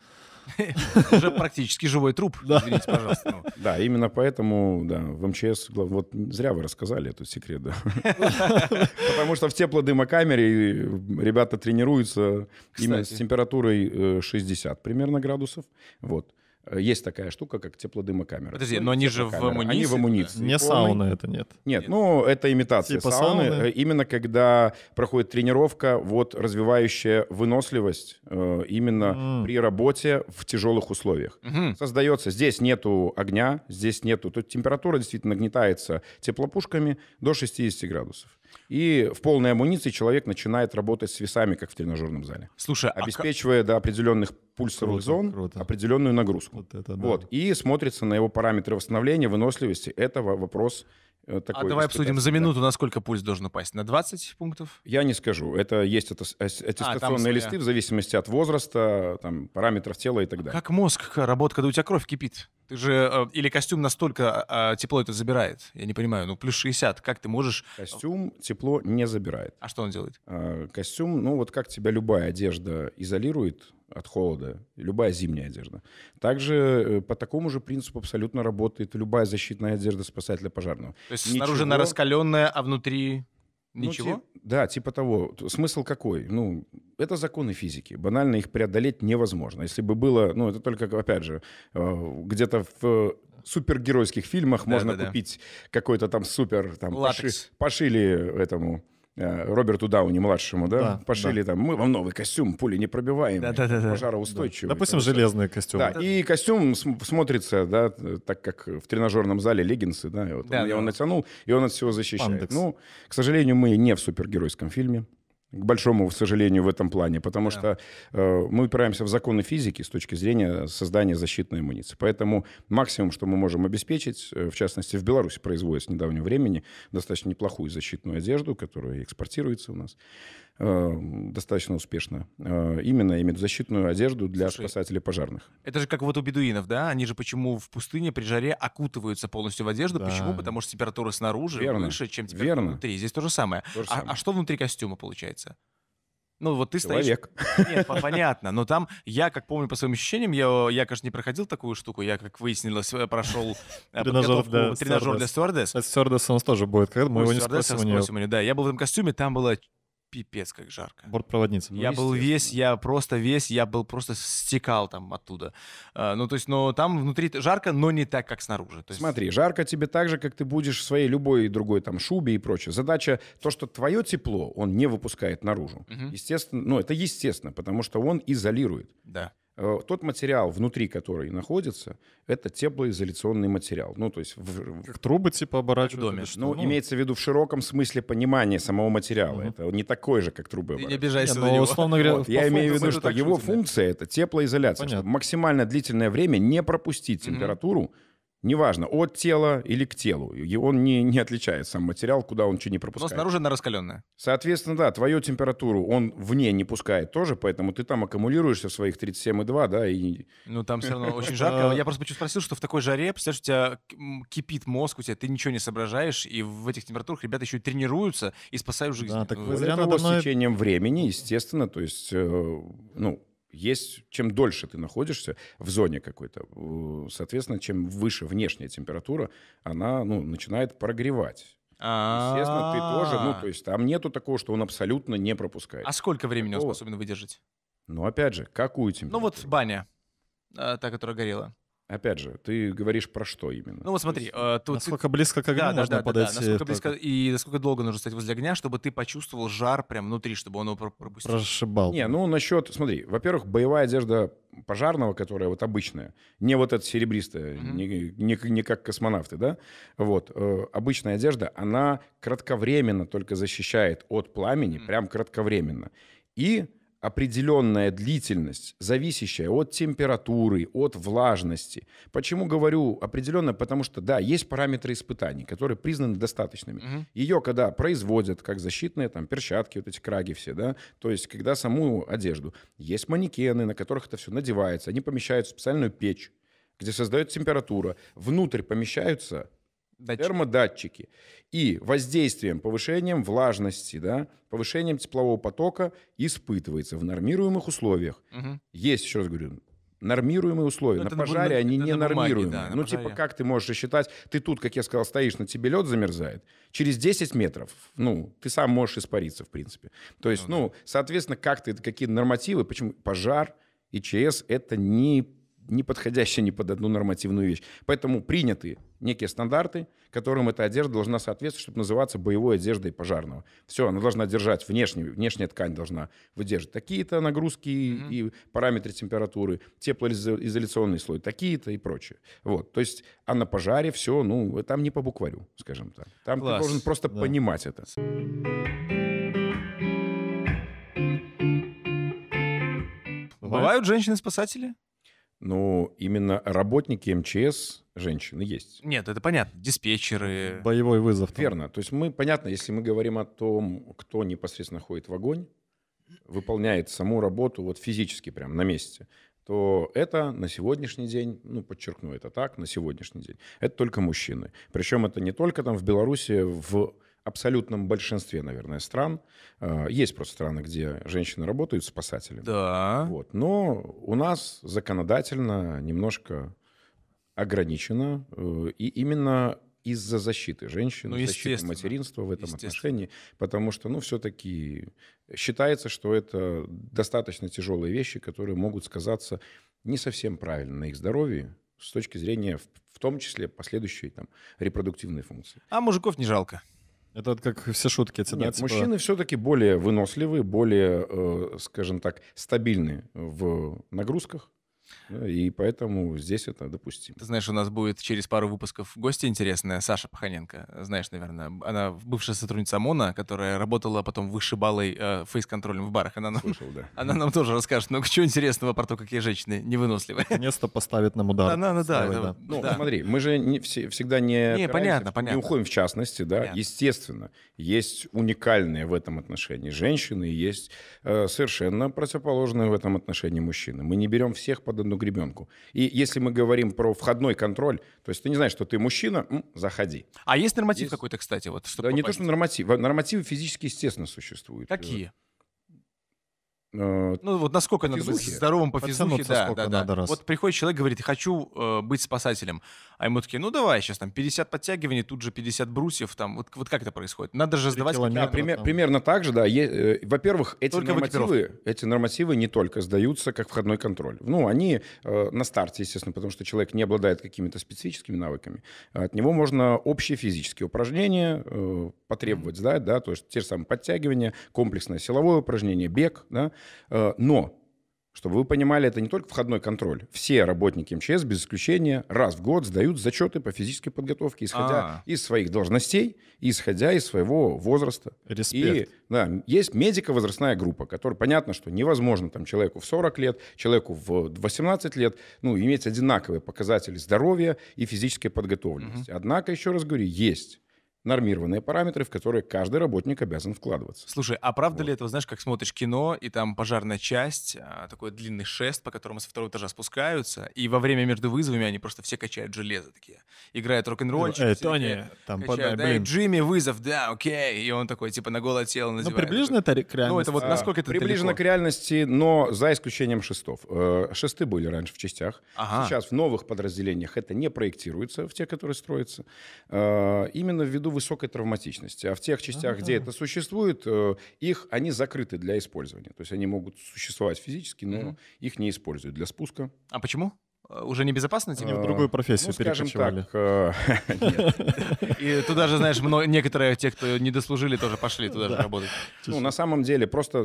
(laughs) Уже практически живой труп, извините, пожалуйста. Ну. Да, именно поэтому, да, в МЧС, вот зря вы рассказали этот секрет, да. (laughs) Потому что в теплодымокамере ребята тренируются именно с температурой 60 э, примерно градусов, вот. Э, есть такая штука, как теплодымокамера. Подожди, ну, но они же в амуниции? Они в амуниции. Не сауна это, нет. Нет, ну это имитация типа сауны. сауны. Э, именно когда проходит тренировка, вот развивающая выносливость э, именно mm. при работе в тяжелых условиях. Mm-hmm. Создается, здесь нету огня, здесь нету, то температура действительно нагнетается теплопушками до 60 градусов. И в полной амуниции человек начинает работать с весами, как в тренажерном зале. Слушай, а обеспечивая а... до определенных пульсовых круто, зон круто. определенную нагрузку. Вот, это, да. вот и смотрится на его параметры восстановления, выносливости. Это вопрос вот а давай обсудим за минуту, да. насколько пульс должен упасть? На 20 пунктов? Я не скажу. Это есть а, аттестационные а, листы в зависимости от возраста, там, параметров тела и так далее. А как мозг э, работает, когда у тебя кровь кипит? Ты же... Э, или костюм настолько а, а, тепло это забирает? Я не понимаю. Ну, плюс 60. Как ты можешь... Э, костюм тепло не забирает. А что он делает? Костюм, ну, вот как тебя любая одежда изолирует, от холода, любая зимняя одежда. Также э, по такому же принципу абсолютно работает любая защитная одежда спасателя пожарного. То есть Ничего... снаружи раскаленная, а внутри ну, ничего? Ну, ти... Да, типа того. Смысл какой? Ну, это законы физики. Банально их преодолеть невозможно. Если бы было, ну, это только, опять же, э, где-то в э, супергеройских фильмах да, можно да, купить да. какой-то там супер, там, поши... пошили этому Э, Роберту Дауни младшему, да, да пошили да. там, мы вам новый костюм, пули не да, да, да, да. пожароустойчивый. Да. Допустим, железный костюм. Да, и костюм см- смотрится, да, так как в тренажерном зале леггинсы, да, и вот да, он, да. я натянул, и он от всего защищает. Пандекс. Ну, к сожалению, мы не в супергеройском фильме к большому к сожалению, в этом плане, потому да. что э, мы упираемся в законы физики с точки зрения создания защитной амуниции. Поэтому максимум, что мы можем обеспечить, э, в частности, в Беларуси производится с недавнего времени достаточно неплохую защитную одежду, которая экспортируется у нас. Э, достаточно успешно. Э, именно имеют защитную одежду для Слушай, спасателей пожарных. Это же как вот у бедуинов, да? Они же почему в пустыне при жаре окутываются полностью в одежду? Да. Почему? Потому что температура снаружи Верно. выше, чем температура Верно. внутри. Здесь то же самое. То же а, самое. А, а что внутри костюма получается? Ну, вот ты Человек. стоишь... Нет, понятно. Но там, я, как помню по своим ощущениям, я, я, конечно, не проходил такую штуку. Я, как выяснилось, э, прошел подготовку тренажер для стюардесс. Стюардесс у нас тоже будет. Мы ну, его не спросим у него. Да, я был в этом костюме, там было пипец как жарко. Бортпроводница. Ну, я был весь, я просто весь, я был просто стекал там оттуда. А, ну, то есть, но там внутри жарко, но не так, как снаружи. То есть... Смотри, жарко тебе так же, как ты будешь в своей любой другой там шубе и прочее. Задача то, что твое тепло он не выпускает наружу. Угу. Естественно, ну, это естественно, потому что он изолирует. Да. Э, тот материал, внутри который находится, это теплоизоляционный материал. Ну, то есть... В... Как трубы типа в доме. Ну, ну, имеется в виду в широком смысле понимания самого материала. Угу. Это не такой же, как трубы не обижайся не, на ну, него. Условно говоря, вот, я имею в виду, что его функция — это теплоизоляция. Максимально длительное время не пропустить температуру угу Неважно, от тела или к телу. И он не, не отличает сам материал, куда он что не пропускает. Но снаружи она раскаленная. Соответственно, да, твою температуру он вне не пускает тоже, поэтому ты там аккумулируешься в своих 37,2, да, и... Ну, там все равно очень (laughs) жарко. А. Я просто почему спросил, что в такой жаре, представляешь, у тебя кипит мозг, у тебя ты ничего не соображаешь, и в этих температурах ребята еще и тренируются и спасают жизнь. Да, так вы зря надо с течением времени, естественно, то есть, э, ну, есть, чем дольше ты находишься в зоне какой-то, соответственно, чем выше внешняя температура, она ну, начинает прогревать. Естественно, ты тоже, ну, то есть там нету такого, что он абсолютно не пропускает. А сколько времени он способен выдержать? Ну, опять же, какую температуру? Ну, вот баня, э, та, которая горела. Опять же, ты говоришь про что именно? Ну вот смотри, есть, э, тут насколько близко к огню да, можно да, да, подойти. Да, насколько близко и насколько долго нужно стать возле огня, чтобы ты почувствовал жар прямо внутри, чтобы он его пропустил. Прошибал. Не, ну насчет, смотри, во-первых, боевая одежда пожарного, которая вот обычная, не вот эта серебристая, mm-hmm. не, не, не как космонавты, да, вот, э, обычная одежда, она кратковременно только защищает от пламени, mm-hmm. прям кратковременно. И определенная длительность, зависящая от температуры, от влажности. Почему говорю определенно? Потому что, да, есть параметры испытаний, которые признаны достаточными. Угу. Ее, когда производят, как защитные там, перчатки, вот эти краги все, да, то есть когда саму одежду. Есть манекены, на которых это все надевается. Они помещают в специальную печь, где создается температура. Внутрь помещаются Датчики. термодатчики. И воздействием, повышением влажности, да, повышением теплового потока испытывается в нормируемых условиях. Угу. Есть, еще раз говорю, нормируемые условия. Но ну, на пожаре на, они не на нормируемые. Бумаге, да, ну, на типа, как ты можешь считать, ты тут, как я сказал, стоишь, на тебе лед замерзает, через 10 метров, ну, ты сам можешь испариться, в принципе. То есть, ну, ну да. соответственно, как ты, какие нормативы, почему пожар, ИЧС — это не не подходящая ни под одну нормативную вещь. Поэтому приняты некие стандарты, которым эта одежда должна соответствовать, чтобы называться боевой одеждой пожарного. Все, она должна держать внешнюю, внешняя ткань должна выдерживать такие-то нагрузки mm-hmm. и параметры температуры, теплоизоляционный слой, такие-то и прочее. Вот, то есть, а на пожаре все, ну, э, там не по букварю, скажем так. Там Класс. ты должен просто да. понимать это. Бывают женщины-спасатели? Ну, именно работники МЧС женщины есть. Нет, это понятно. Диспетчеры. Боевой вызов. Там. Верно. То есть мы, понятно, если мы говорим о том, кто непосредственно ходит в огонь, выполняет саму работу вот физически прямо на месте, то это на сегодняшний день, ну, подчеркну это так, на сегодняшний день, это только мужчины. Причем это не только там в Беларуси, в абсолютном большинстве, наверное, стран. Э, есть просто страны, где женщины работают спасателями. Да. Вот. Но у нас законодательно немножко ограничено. Э, и именно из-за защиты женщин, ну, защиты материнства в этом отношении, потому что, ну, все-таки считается, что это достаточно тяжелые вещи, которые могут сказаться не совсем правильно на их здоровье с точки зрения, в, в том числе, последующей там репродуктивной функции. А мужиков не жалко? Это как все шутки эти, Нет, да? Типа... мужчины все-таки более выносливые, более, э, скажем так, стабильны в нагрузках, Э, и поэтому здесь это допустимо. Ты знаешь, у нас будет через пару выпусков гости интересная, Саша Паханенко. Э, знаешь, наверное, она бывшая сотрудница ОМОНа, которая работала потом вышибалой э, фейс-контролем в барах. Она нам, Слышал, да. (laughs) Она нам тоже расскажет много чего интересного про то, какие женщины невыносливые. наконец поставит нам удар. Она, она, ну да, Ставит, да. Ну, да. смотри, мы же не, все, всегда не... Не, понятно, понятно. Не уходим в частности, да. Понятно. Естественно, есть уникальные в этом отношении женщины, есть э, совершенно противоположные в этом отношении мужчины. Мы не берем всех под под одну гребенку. И если мы говорим про входной контроль, то есть ты не знаешь, что ты мужчина, м, заходи. А есть норматив есть... какой-то, кстати, вот чтобы да, попасть? Не то, что норматив. А нормативы физически, естественно, существуют. Какие? Э, ну вот насколько надо физухи. быть здоровым по физухе, да, да, да. Раз. Вот приходит человек, говорит, хочу э, быть спасателем, а ему такие, ну давай, сейчас там 50 подтягиваний, тут же 50 брусьев, там, вот, вот как это происходит? Надо же сдавать... Да, пример, примерно так же, да. Э, во-первых, эти только нормативы, эти нормативы не только сдаются как входной контроль. Ну, они э, на старте, естественно, потому что человек не обладает какими-то специфическими навыками. От него можно общие физические упражнения э, потребовать, mm-hmm. да, да, то есть те же самые подтягивания, комплексное силовое упражнение, бег, да, Э, но чтобы вы понимали, это не только входной контроль. Все работники МЧС, без исключения, раз в год сдают зачеты по физической подготовке, исходя А-а-а. из своих должностей, исходя из своего возраста. Респект. И, да, есть медико-возрастная группа, которая, понятно, что невозможно там человеку в 40 лет, человеку в 18 лет, ну, иметь одинаковые показатели здоровья и физической подготовленности. Угу. Однако, еще раз говорю, есть нормированные параметры, в которые каждый работник обязан вкладываться. Слушай, а правда вот. ли это, знаешь, как смотришь кино, и там пожарная часть, а, такой длинный шест, по которому со второго этажа спускаются, и во время между вызовами они просто все качают железо такие. Играют рок н ролл Э, Тони, там качают, подай, да, и Джимми вызов, да, окей. И он такой, типа, на голое тело называет. Ну, приближенно это к реальности. Ну, это вот а, насколько это а, Приближенно далеко? к реальности, но за исключением шестов. Э, шесты были раньше в частях. Ага. Сейчас в новых подразделениях это не проектируется, в те, которые строятся. Э, именно ввиду высокой травматичности. А в тех частях, А-а-а. где это существует, э, их, они закрыты для использования. То есть они могут существовать физически, но mm-hmm. их не используют для спуска. А почему? Э, уже небезопасно тебе? В э, другую профессию ну, скажем так, (laughs) И туда же, знаешь, некоторые те, кто не дослужили, тоже пошли туда же работать. Ну, на самом деле, просто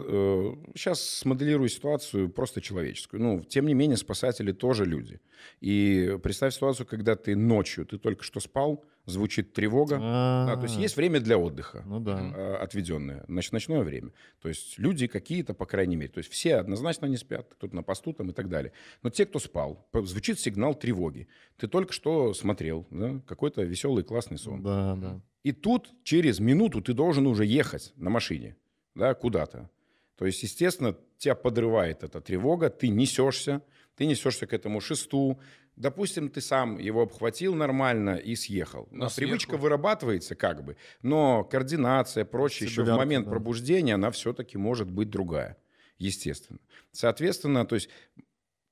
сейчас смоделирую ситуацию просто человеческую. Ну, тем не менее, спасатели тоже люди. И представь ситуацию, когда ты ночью, ты только что спал, звучит тревога. а то есть а. есть время для отдыха, ну, да. Э, отведенное, значит, ночное время. То есть люди какие-то, по крайней мере, то есть все однозначно не спят, кто-то на посту там и так далее. Но те, кто спал, звучит сигнал тревоги. Ты только что смотрел да, какой-то веселый классный сон. Да, да. И тут через минуту ты должен уже ехать на машине да, куда-то. То есть, естественно, тебя подрывает эта тревога, ты несешься, ты несешься к этому шесту, допустим, ты сам его обхватил нормально и съехал. Но а сверху. привычка вырабатывается как бы, но координация, прочее, еще в момент да. пробуждения, она все-таки может быть другая, естественно. Соответственно, то есть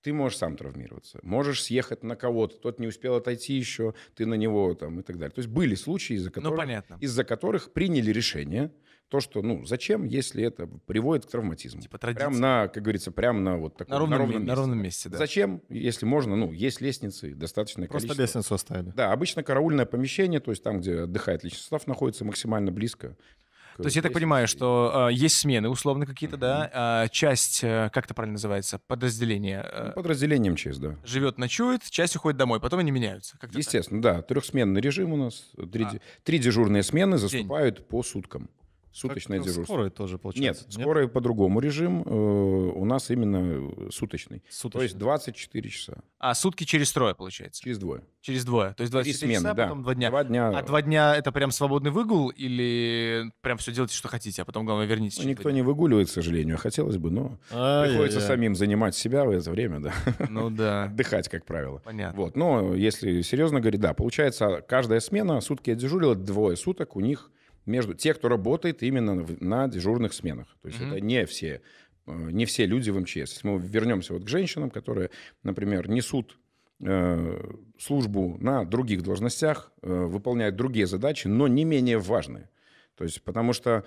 ты можешь сам травмироваться, можешь съехать на кого-то, тот не успел отойти еще, ты на него там и так далее. То есть были случаи, из-за ну, которых, ну, из которых приняли решение – то, что, ну, зачем, если это приводит к травматизму? Типа традиция. Прям на, как говорится, прям на вот таком, на ровном, на ровном месте. На ровном месте да. Зачем, если можно, ну, есть лестницы, достаточное Просто количество. Просто лестницу оставили. Да, обычно караульное помещение, то есть там, где отдыхает личный состав, находится максимально близко то есть я так понимаю, что э, есть смены условно какие-то, угу. да, э, часть, э, как это правильно называется, подразделение. Э, ну, Подразделением ЧС, да. Живет, ночует, часть уходит домой, потом они меняются. Естественно, так. да. Трехсменный режим у нас. Три, а. три дежурные смены заступают День. по суткам суточное так, дежурство. Скорая тоже получается? Нет, скорые по-другому режим. Э, у нас именно суточный. Э, суточный. То есть 24 часа. А сутки через трое получается? Через двое. Через двое. То есть 24 смены, часа, да. потом два дня. Два дня. А два дня это прям свободный выгул или прям все делайте, что хотите, а потом, главное, вернитесь? Ну, никто не выгуливает, к сожалению, а хотелось бы, но а приходится я я. самим занимать себя в это время, да. Ну да. (laughs) Отдыхать, как правило. Понятно. Вот. Но если серьезно говорить, да, получается, каждая смена сутки я дежурил, двое суток у них между те, кто работает именно в, на дежурных сменах. То есть mm-hmm. это не все, э, не все люди в МЧС. Если мы вернемся вот к женщинам, которые, например, несут э, службу на других должностях, э, выполняют другие задачи, но не менее важные. То есть, потому что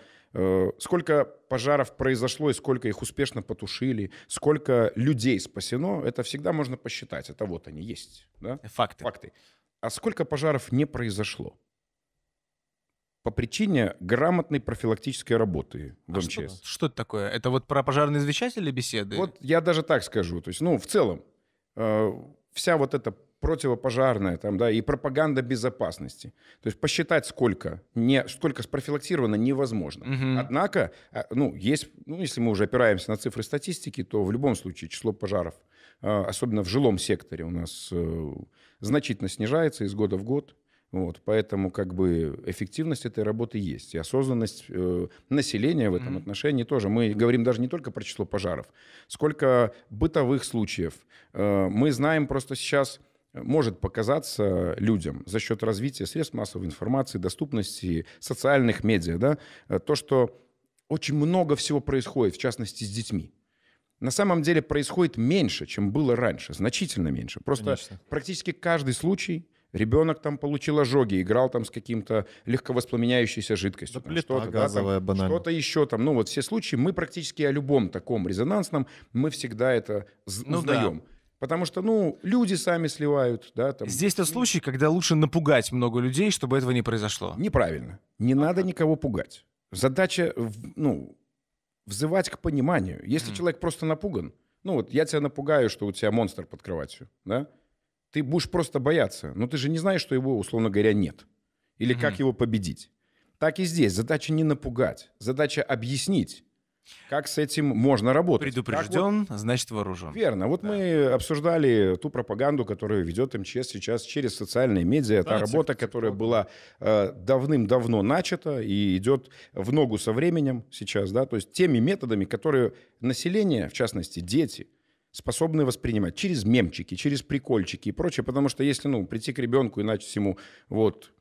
сколько пожаров произошло и сколько их успешно потушили, сколько людей спасено, это всегда можно посчитать. Это вот они есть. Да? Факты. Факты. А сколько пожаров не произошло? по причине грамотной профилактической работы в а МЧС. Что, что это такое? Это вот про пожарные извещатели беседы? Вот я даже так скажу. То есть, ну, в целом, э, вся вот эта противопожарная там, да, и пропаганда безопасности. То есть посчитать, сколько, не, сколько спрофилактировано, невозможно. Угу. Однако, а, ну, есть, ну, если мы уже опираемся на цифры статистики, то в любом случае число пожаров, э, особенно в жилом секторе у нас э, значительно снижается из года в год. Вот, поэтому как бы эффективность этой работы есть. И осознанность э, населения в этом mm-hmm. отношении тоже. Мы говорим даже не только про число пожаров, сколько бытовых случаев. Э, мы знаем просто сейчас может показаться людям за счет развития средств массовой информации, доступности социальных медиа, да, э, то, что очень много всего происходит, в частности, с детьми на самом деле происходит меньше, чем было раньше, значительно меньше. Просто Конечно. практически каждый случай Ребенок там получил ожоги, играл там с каким-то легковоспламеняющейся жидкостью. Да, там, плита что-то, газовая, да, там, что-то еще там. Ну вот все случаи, мы практически о любом таком резонансном, мы всегда это ну, узнаем. Да. Потому что, ну, люди сами сливают, да, там. Здесь тот ну, случай, когда лучше напугать много людей, чтобы этого не произошло. Неправильно. Не а надо никого пугать. Задача, ну, взывать к пониманию. Если mm. человек просто напуган, ну вот я тебя напугаю, что у тебя монстр под кроватью, да, ты будешь просто бояться. Но ты же не знаешь, что его, условно говоря, нет. Или mm как его победить. Так и здесь. Задача не напугать. Задача объяснить. Как с этим можно работать? Предупрежден, вот... значит вооружен. Верно. Вот да. мы обсуждали ту пропаганду, которую ведет МЧС сейчас через социальные медиа. Это а, работа, цифр, которая цифр. была э, давным-давно начата и идет в ногу со временем сейчас, да, то есть теми методами, которые население, в частности дети, способны воспринимать через мемчики, через прикольчики и прочее, потому что если, ну, прийти к ребенку и начать ему вот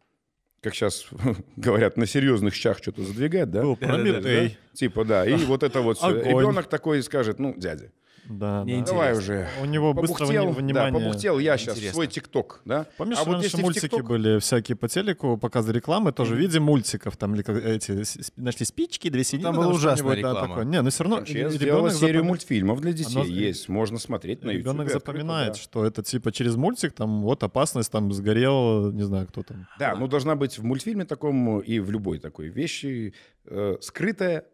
как сейчас (laughs) говорят, на серьезных щах что-то задвигать, да? Ну, Да, да, да. Типа, да, и вот это вот все. Ребенок такой скажет, ну, дядя, да, да. Давай уже. У него быстро внимание. Да, побухтел я сейчас Интересно. свой ТикТок, да? Помнишь, а вот раньше мультики TikTok... были всякие по телеку, показы рекламы, тоже в виде мультиков, там или эти, нашли спички, две сидели. Ну, там была ужасная реклама. Да, такое. Не, но ну, все равно... Я сделал серию запом... мультфильмов для детей, Оно... есть, можно смотреть на YouTube. Ребенок запоминает, да. что это типа через мультик, там вот опасность, там сгорел, не знаю, кто там. Да, ну должна быть в мультфильме таком и в любой такой вещи э, скрытая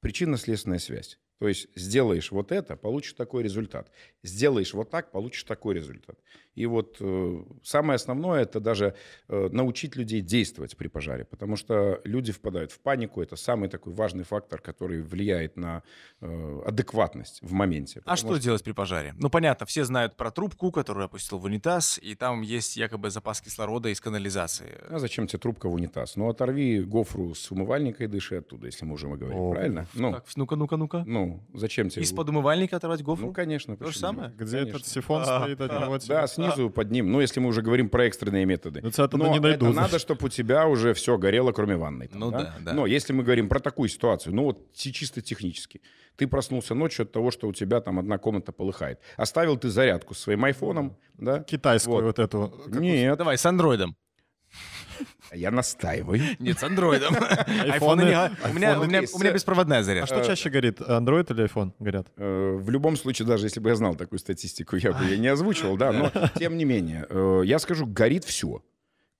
причинно-следственная связь. То есть сделаешь вот это, получишь такой результат. Сделаешь вот так, получишь такой результат. И вот э, самое основное это даже э, научить людей действовать при пожаре, потому что люди впадают в панику. Это самый такой важный фактор, который влияет на э, адекватность в моменте. А что, что делать при пожаре? Ну понятно, все знают про трубку, которую опустил в унитаз, и там есть якобы запас кислорода из канализации. А зачем тебе трубка в унитаз? Ну оторви гофру с умывальника и дыши оттуда, если мы уже мы говорим, О, правильно? Ну, так, ну-ка, ну-ка, ну-ка. Ну, ну, зачем тебе? Из-под умывальника оторвать гофру? Ну, конечно. То же самое? Где конечно. этот сифон а. стоит от него? да, типа? снизу, под ним. Ну, если мы уже говорим про экстренные методы. Но, ну, Но не найду, это надо, чтобы у тебя уже все горело, кроме ванной. Там, ну да? да, да. Но если мы говорим про такую ситуацию, ну вот чисто технически. Ты проснулся ночью от того, что у тебя там одна комната полыхает. Оставил ты зарядку с своим айфоном, да? Китайскую вот, вот эту. Нет. Давай, с андроидом. А я настаиваю. Нет, с андроидом. Айфоны... У меня беспроводная зарядка. А что чаще горит, андроид или iPhone горят? Э, в любом случае, даже если бы я знал такую статистику, я бы ее не озвучивал, да, но (laughs) тем не менее. Э, я скажу, горит все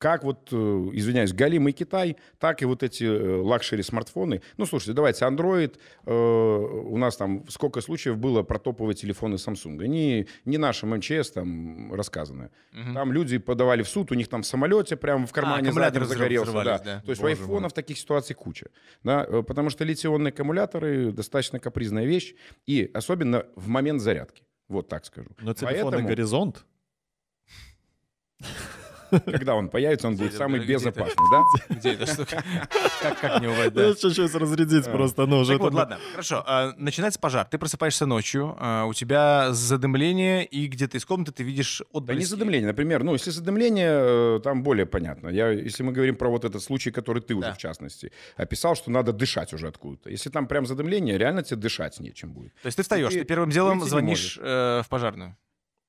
как вот, э, извиняюсь, голимый Китай, так и вот эти э, лакшери-смартфоны. Ну, слушайте, давайте, Android, э, у нас там сколько случаев было про топовые телефоны Samsung. Не, не нашим МЧС там рассказано. Угу. Там люди подавали в суд, у них там в самолете прямо в а, кармане а, задним загорелся. Да. Да. То есть Боже у айфонов мой. таких ситуаций куча. Да? Э, потому что литионные аккумуляторы достаточно капризная вещь, и особенно в момент зарядки. Вот так скажу. Но телефонный Поэтому... горизонт... Когда он появится, он будет самый безопасный, да? Где эта штука? Как не уводить? Ну, э, да сейчас разрядить просто, ну уже. вот, ладно, хорошо. А, начинается пожар. Ты просыпаешься ночью, а, у тебя задымление, и где-то из комнаты ты видишь отблески. Да не задымление, например, ну, если задымление, э, там более понятно. Я, если мы говорим про вот этот случай, который ты уже, в частности, описал, что надо дышать уже откуда-то. Если там прям задымление, реально тебе дышать нечем будет. То есть ты встаешь, ты первым делом звонишь э, в пожарную?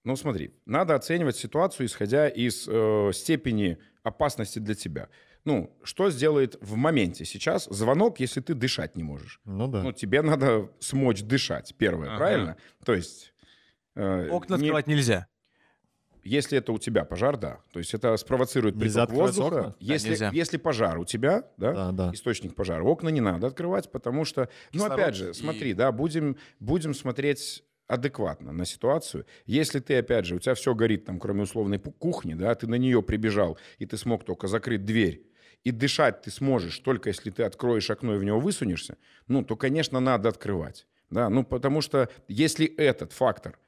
Ну, смотри, надо оценивать ситуацию, исходя из э, степени опасности для тебя. Ну, что сделает в моменте сейчас звонок, если ты дышать не можешь? Ну да. Ну, тебе надо смочь дышать, первое, ага. правильно? То есть... Э, Окна не... открывать нельзя. Если это у тебя пожар, да. То есть это спровоцирует нельзя приток воздуха. Окна? Если, да, если пожар у тебя, да, да, да, источник пожара, окна не надо открывать, потому что... Кислород ну, опять же, и... смотри, да, будем, будем смотреть адекватно на ситуацию. Если ты, опять же, у тебя все горит там, кроме условной кухни, да, ты на нее прибежал, и ты смог только закрыть дверь, и дышать ты сможешь только если ты откроешь окно и в него высунешься, ну, то, конечно, надо открывать. Да, ну, потому что если этот фактор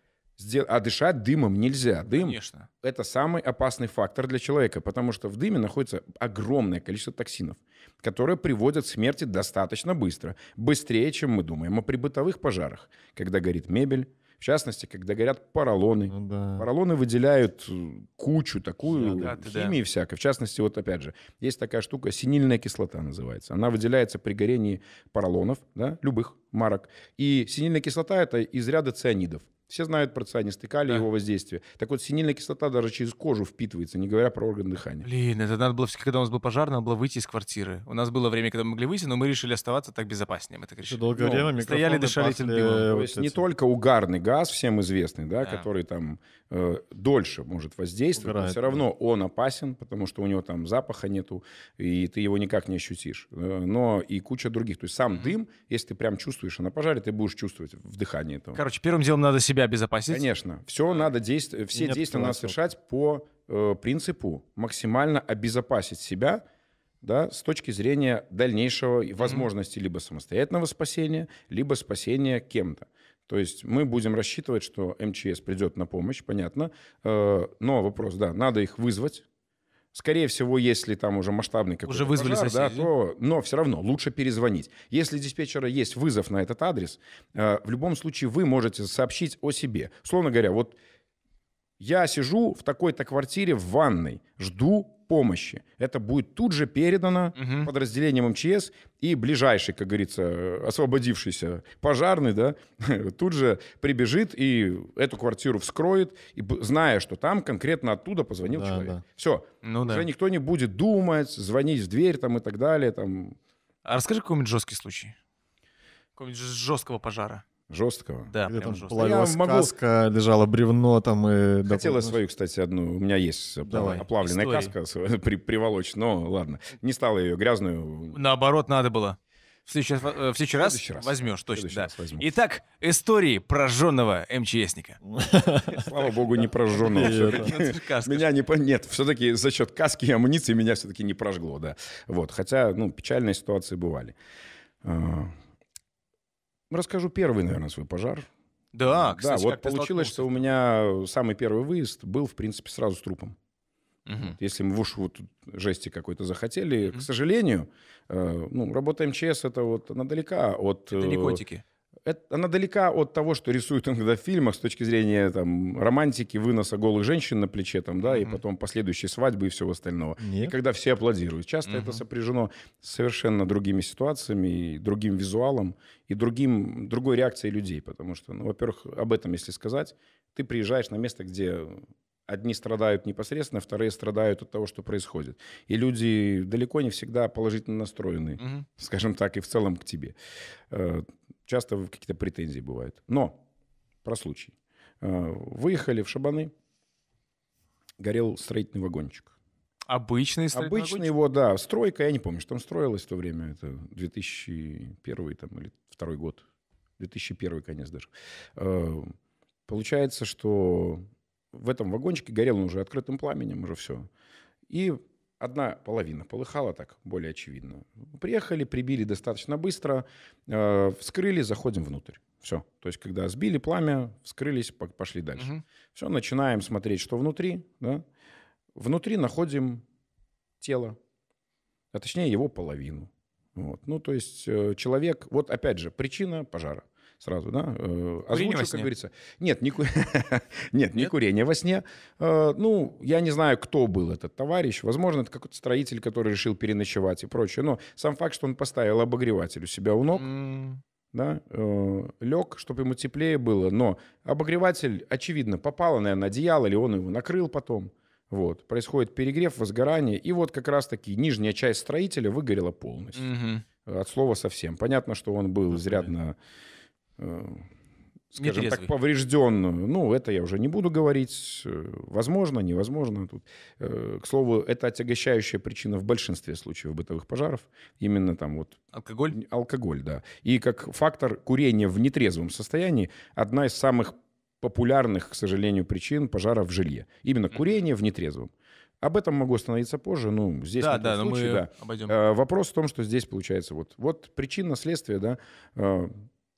а дышать дымом нельзя. Дым Конечно. – это самый опасный фактор для человека, потому что в дыме находится огромное количество токсинов – которые приводят к смерти достаточно быстро, быстрее, чем мы думаем, а при бытовых пожарах, когда горит мебель, в частности, когда горят поролоны. Ну, да. Поролоны выделяют э, кучу такую да, химии да. всякой. В частности, вот опять же, есть такая штука, синильная кислота называется. Она выделяется при горении поролонов, да, любых марок. И синильная кислота – это из ряда цианидов. Все знают про цианистый калий да. его воздействие. Так вот, синильная кислота даже через кожу впитывается, не говоря про орган дыхания. Блин, это надо было, когда у нас был пожар, надо было выйти из квартиры. У нас было время, когда мы могли выйти, но мы решили оставаться так безопаснее. Мы так решили. Долгое ну, время ну, Стояли, дышали этим пивом. То есть не только угарный газ, всем известный, да, да. который там э, дольше может воздействовать, Угорает, но все равно да. он опасен, потому что у него там запаха нету, и ты его никак не ощутишь. Э, но и куча других. То есть сам mm-hmm. дым, если ты прям чувствуешь, а на пожаре ты будешь чувствовать в дыхании этого. Короче, первым делом надо себя себя обезопасить? Конечно. Все а. надо действовать, все Нет действия надо совершать по э, принципу максимально обезопасить себя да, с точки зрения дальнейшего возможности либо самостоятельного спасения, либо спасения кем-то. То есть мы будем рассчитывать, что МЧС придет на помощь, понятно. Э, но вопрос, да, надо их вызвать, Скорее всего, если там уже масштабный какой-то уже вызвали пожар, соседи. Да, то, но все равно лучше перезвонить. Если диспетчера есть вызов на этот адрес, э, в любом случае вы можете сообщить о себе. Словно говоря, вот я сижу в такой-то квартире в ванной, жду помощи. Это будет тут же передано угу. подразделениям МЧС, и ближайший, как говорится, освободившийся пожарный, да, (laughs) тут же прибежит и эту квартиру вскроет, и, зная, что там конкретно оттуда позвонил да, человек. Да. Все. Ну, да. никто не будет думать, звонить в дверь там и так далее. Там. А расскажи какой-нибудь жесткий случай. Какого-нибудь жесткого пожара. Жесткого? Да, Где прям там жесткого. Я плавилась могу- каска, лежало бревно там и... Хотела свою, кстати, одну. У меня есть Давай. оплавленная Истории. каска (laughs) при- приволочь, но ладно. Не стала ее грязную. Наоборот, надо было. В следующий, э, в следующий раз, следующий раз. возьмешь, точно, да. раз возьму. Итак, истории прожженного МЧСника. (laughs) Слава богу, не прожженного. Меня не... по- Нет, все-таки за счет каски и амуниции меня все-таки не прожгло, да. Вот, хотя, ну, печальные ситуации бывали. А, Расскажу первый, наверное, свой пожар. Да, кстати, Да, вот получилось, что у меня самый первый выезд был, в принципе, сразу с трупом. Угу. Если мы в уж вот жести какой-то захотели, угу. к сожалению, э, ну, работа МЧС это вот она далека от... Это не э, котики это, она далека от того, что рисуют иногда в фильмах с точки зрения там, романтики, выноса голых женщин на плече, там, да, mm-hmm. и потом последующей свадьбы и всего остального. Нет. И когда все аплодируют. Часто mm-hmm. это сопряжено с совершенно другими ситуациями, и другим визуалом и другим, другой реакцией людей. Потому что, ну, во-первых, об этом, если сказать, ты приезжаешь на место, где одни страдают непосредственно, вторые страдают от того, что происходит. И люди далеко не всегда положительно настроены, угу. скажем так, и в целом к тебе. Э, часто какие-то претензии бывают. Но про случай. Э, выехали в Шабаны, горел строительный вагончик. Обычный строительный Обычный вагончик? его, да. Стройка, я не помню, что там строилось в то время. Это 2001 там, или 2 год. 2001 конец даже. Э, получается, что в этом вагончике горел он уже открытым пламенем, уже все. И одна половина полыхала так, более очевидно. Приехали, прибили достаточно быстро, э, вскрыли, заходим внутрь. Все. То есть, когда сбили пламя, вскрылись, пошли дальше. Угу. Все, начинаем смотреть, что внутри. Да? Внутри находим тело, а точнее его половину. Вот. Ну, то есть э, человек... Вот опять же, причина пожара сразу, да? Э, Озвучу, как сне. говорится. Нет, не, ку... (laughs) Нет, не Нет? курение во сне. Э, ну, я не знаю, кто был этот товарищ. Возможно, это какой-то строитель, который решил переночевать и прочее. Но сам факт, что он поставил обогреватель у себя у ног, mm. да, э, лег, чтобы ему теплее было. Но обогреватель, очевидно, попало, наверное, одеяло, или он его накрыл потом. Вот. Происходит перегрев, возгорание. И вот как раз-таки нижняя часть строителя выгорела полностью. Mm-hmm. От слова совсем. Понятно, что он был изрядно... mm Э, скажем так, поврежденную. Ну, это я уже не буду говорить. Э, возможно, невозможно. Тут, э, к слову, это отягощающая причина в большинстве случаев бытовых пожаров. Именно там вот... Алкоголь? Алкоголь, да. И как фактор курения в нетрезвом состоянии одна из самых популярных, к сожалению, причин пожара в жилье. Именно курение в нетрезвом. Об этом могу остановиться позже, ну, здесь да, да, случае, мы да. Обойдем. Вопрос в том, что здесь получается вот, вот причина, следствие, да,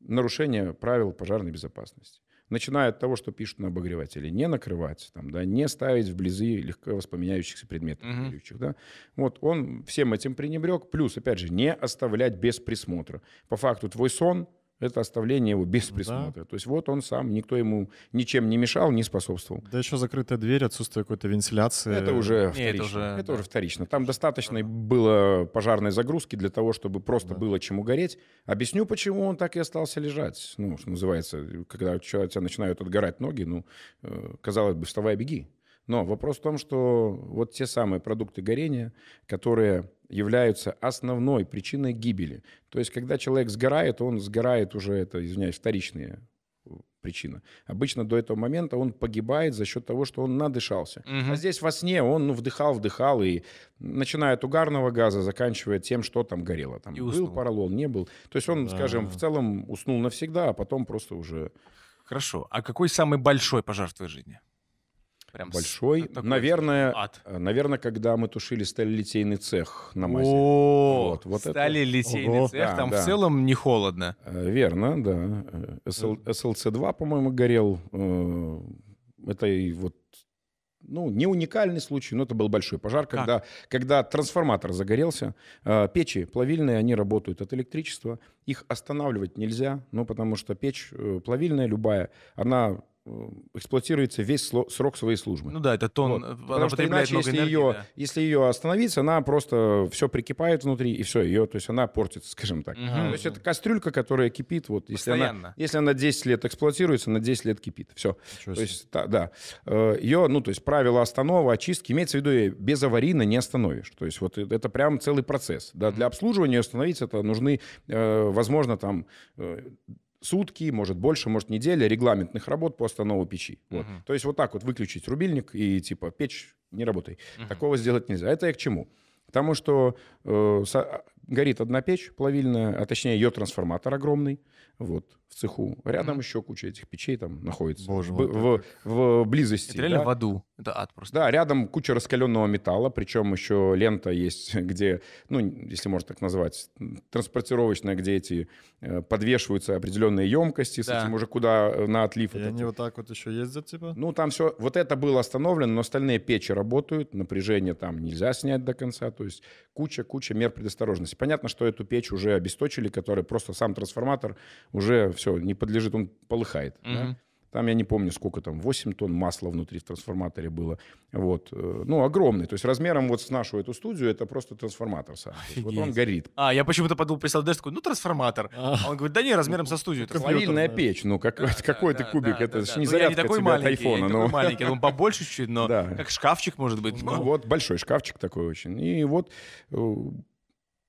нарушение правил пожарной безопасности. Начиная от того, что пишут на обогревателе, не накрывать, там, да, не ставить вблизи легко воспламеняющихся предметов угу. горючих. Да. Вот он всем этим пренебрег. Плюс, опять же, не оставлять без присмотра. По факту твой сон – это оставление его без ну присмотра. Да. То есть вот он сам, никто ему ничем не мешал, не способствовал. Да еще закрытая дверь, отсутствие какой-то вентиляции. Это уже не, вторично. Это, уже, это да. уже вторично. Там достаточно да. было пожарной загрузки для того, чтобы просто да. было чему гореть. Объясню, почему он так и остался лежать. Ну, что называется, когда у человека начинают отгорать ноги, ну, э, казалось бы, вставай, беги. Но вопрос в том, что вот те самые продукты горения, которые являются основной причиной гибели. То есть, когда человек сгорает, он сгорает уже, это, извиняюсь, вторичные причина. Обычно до этого момента он погибает за счет того, что он надышался. Угу. А здесь во сне он ну, вдыхал, вдыхал, и начиная от угарного газа, заканчивая тем, что там горело. Там и был уснул. поролон, не был. То есть он, да. скажем, в целом уснул навсегда, а потом просто уже... Хорошо. А какой самый большой пожар в твоей жизни? Прям большой. Такой, наверное, ад. Э, наверное, когда мы тушили сталилитейный цех на мазе. О, вот, вот сталилитейный это... цех, да, там да. в целом не холодно. Э, верно, да. Э, СЛ, СЛЦ-2, по-моему, горел. Это и вот ну, не уникальный случай, но это был большой пожар, когда, как? когда трансформатор загорелся. Печи плавильные, они работают от электричества. Их останавливать нельзя, ну, потому что печь плавильная любая, она Э, эксплуатируется весь срок своей службы. Ну да, это тон. Вот. Э, Потому что иначе, если, энергии, ее, да. если ее остановить, она просто все прикипает внутри, и все, ее, то есть она портится, (laughs) скажем так. Угу. То есть это кастрюлька, которая кипит, вот если она, если она 10 лет эксплуатируется, она 10 лет кипит. Все. то есть, да, да. Э, ее, ну, то есть правила останова, очистки, имеется в виду, без аварийно не остановишь. То есть вот это прям целый процесс. Да, Для обслуживания остановить это нужны, возможно, там сутки, может больше, может неделя регламентных работ по останову печи. Uh-huh. Вот. То есть вот так вот выключить рубильник и типа печь не работай. Uh-huh. Такого сделать нельзя. Это я к чему? Потому что э, горит одна печь плавильная, а точнее ее трансформатор огромный, вот, в цеху. Рядом mm. еще куча этих печей там находится. Боже мой. В, в, в близости. Это реально да? в аду. Это ад просто. Да, рядом куча раскаленного металла, причем еще лента есть, (laughs) где, ну, если можно так назвать, транспортировочная, где эти э, подвешиваются определенные емкости да. с этим уже куда э, на отлив. И они вот так вот еще ездят, типа? Ну, там все, вот это было остановлено, но остальные печи работают, напряжение там нельзя снять до конца, то есть куча-куча мер предосторожности есть понятно, что эту печь уже обесточили, которая просто сам трансформатор уже все не подлежит, он полыхает. Mm-hmm. Да? Там я не помню, сколько там, 8 тонн масла внутри в трансформаторе было. Вот. Э, ну, огромный. То есть размером вот с нашу эту студию это просто трансформатор сам. Вот он горит. А, я почему-то подумал, прислал Дэш такой, ну, трансформатор. А. а он говорит, да не, размером со студию. Плавильная печь, ну, как, да, (laughs) какой да, ты кубик, да, это да, же не зарядка ну, я не такой маленький, айфона. Я не такой ну. маленький, он побольше чуть-чуть, но как шкафчик, может быть. Ну, вот большой шкафчик такой очень. И вот э,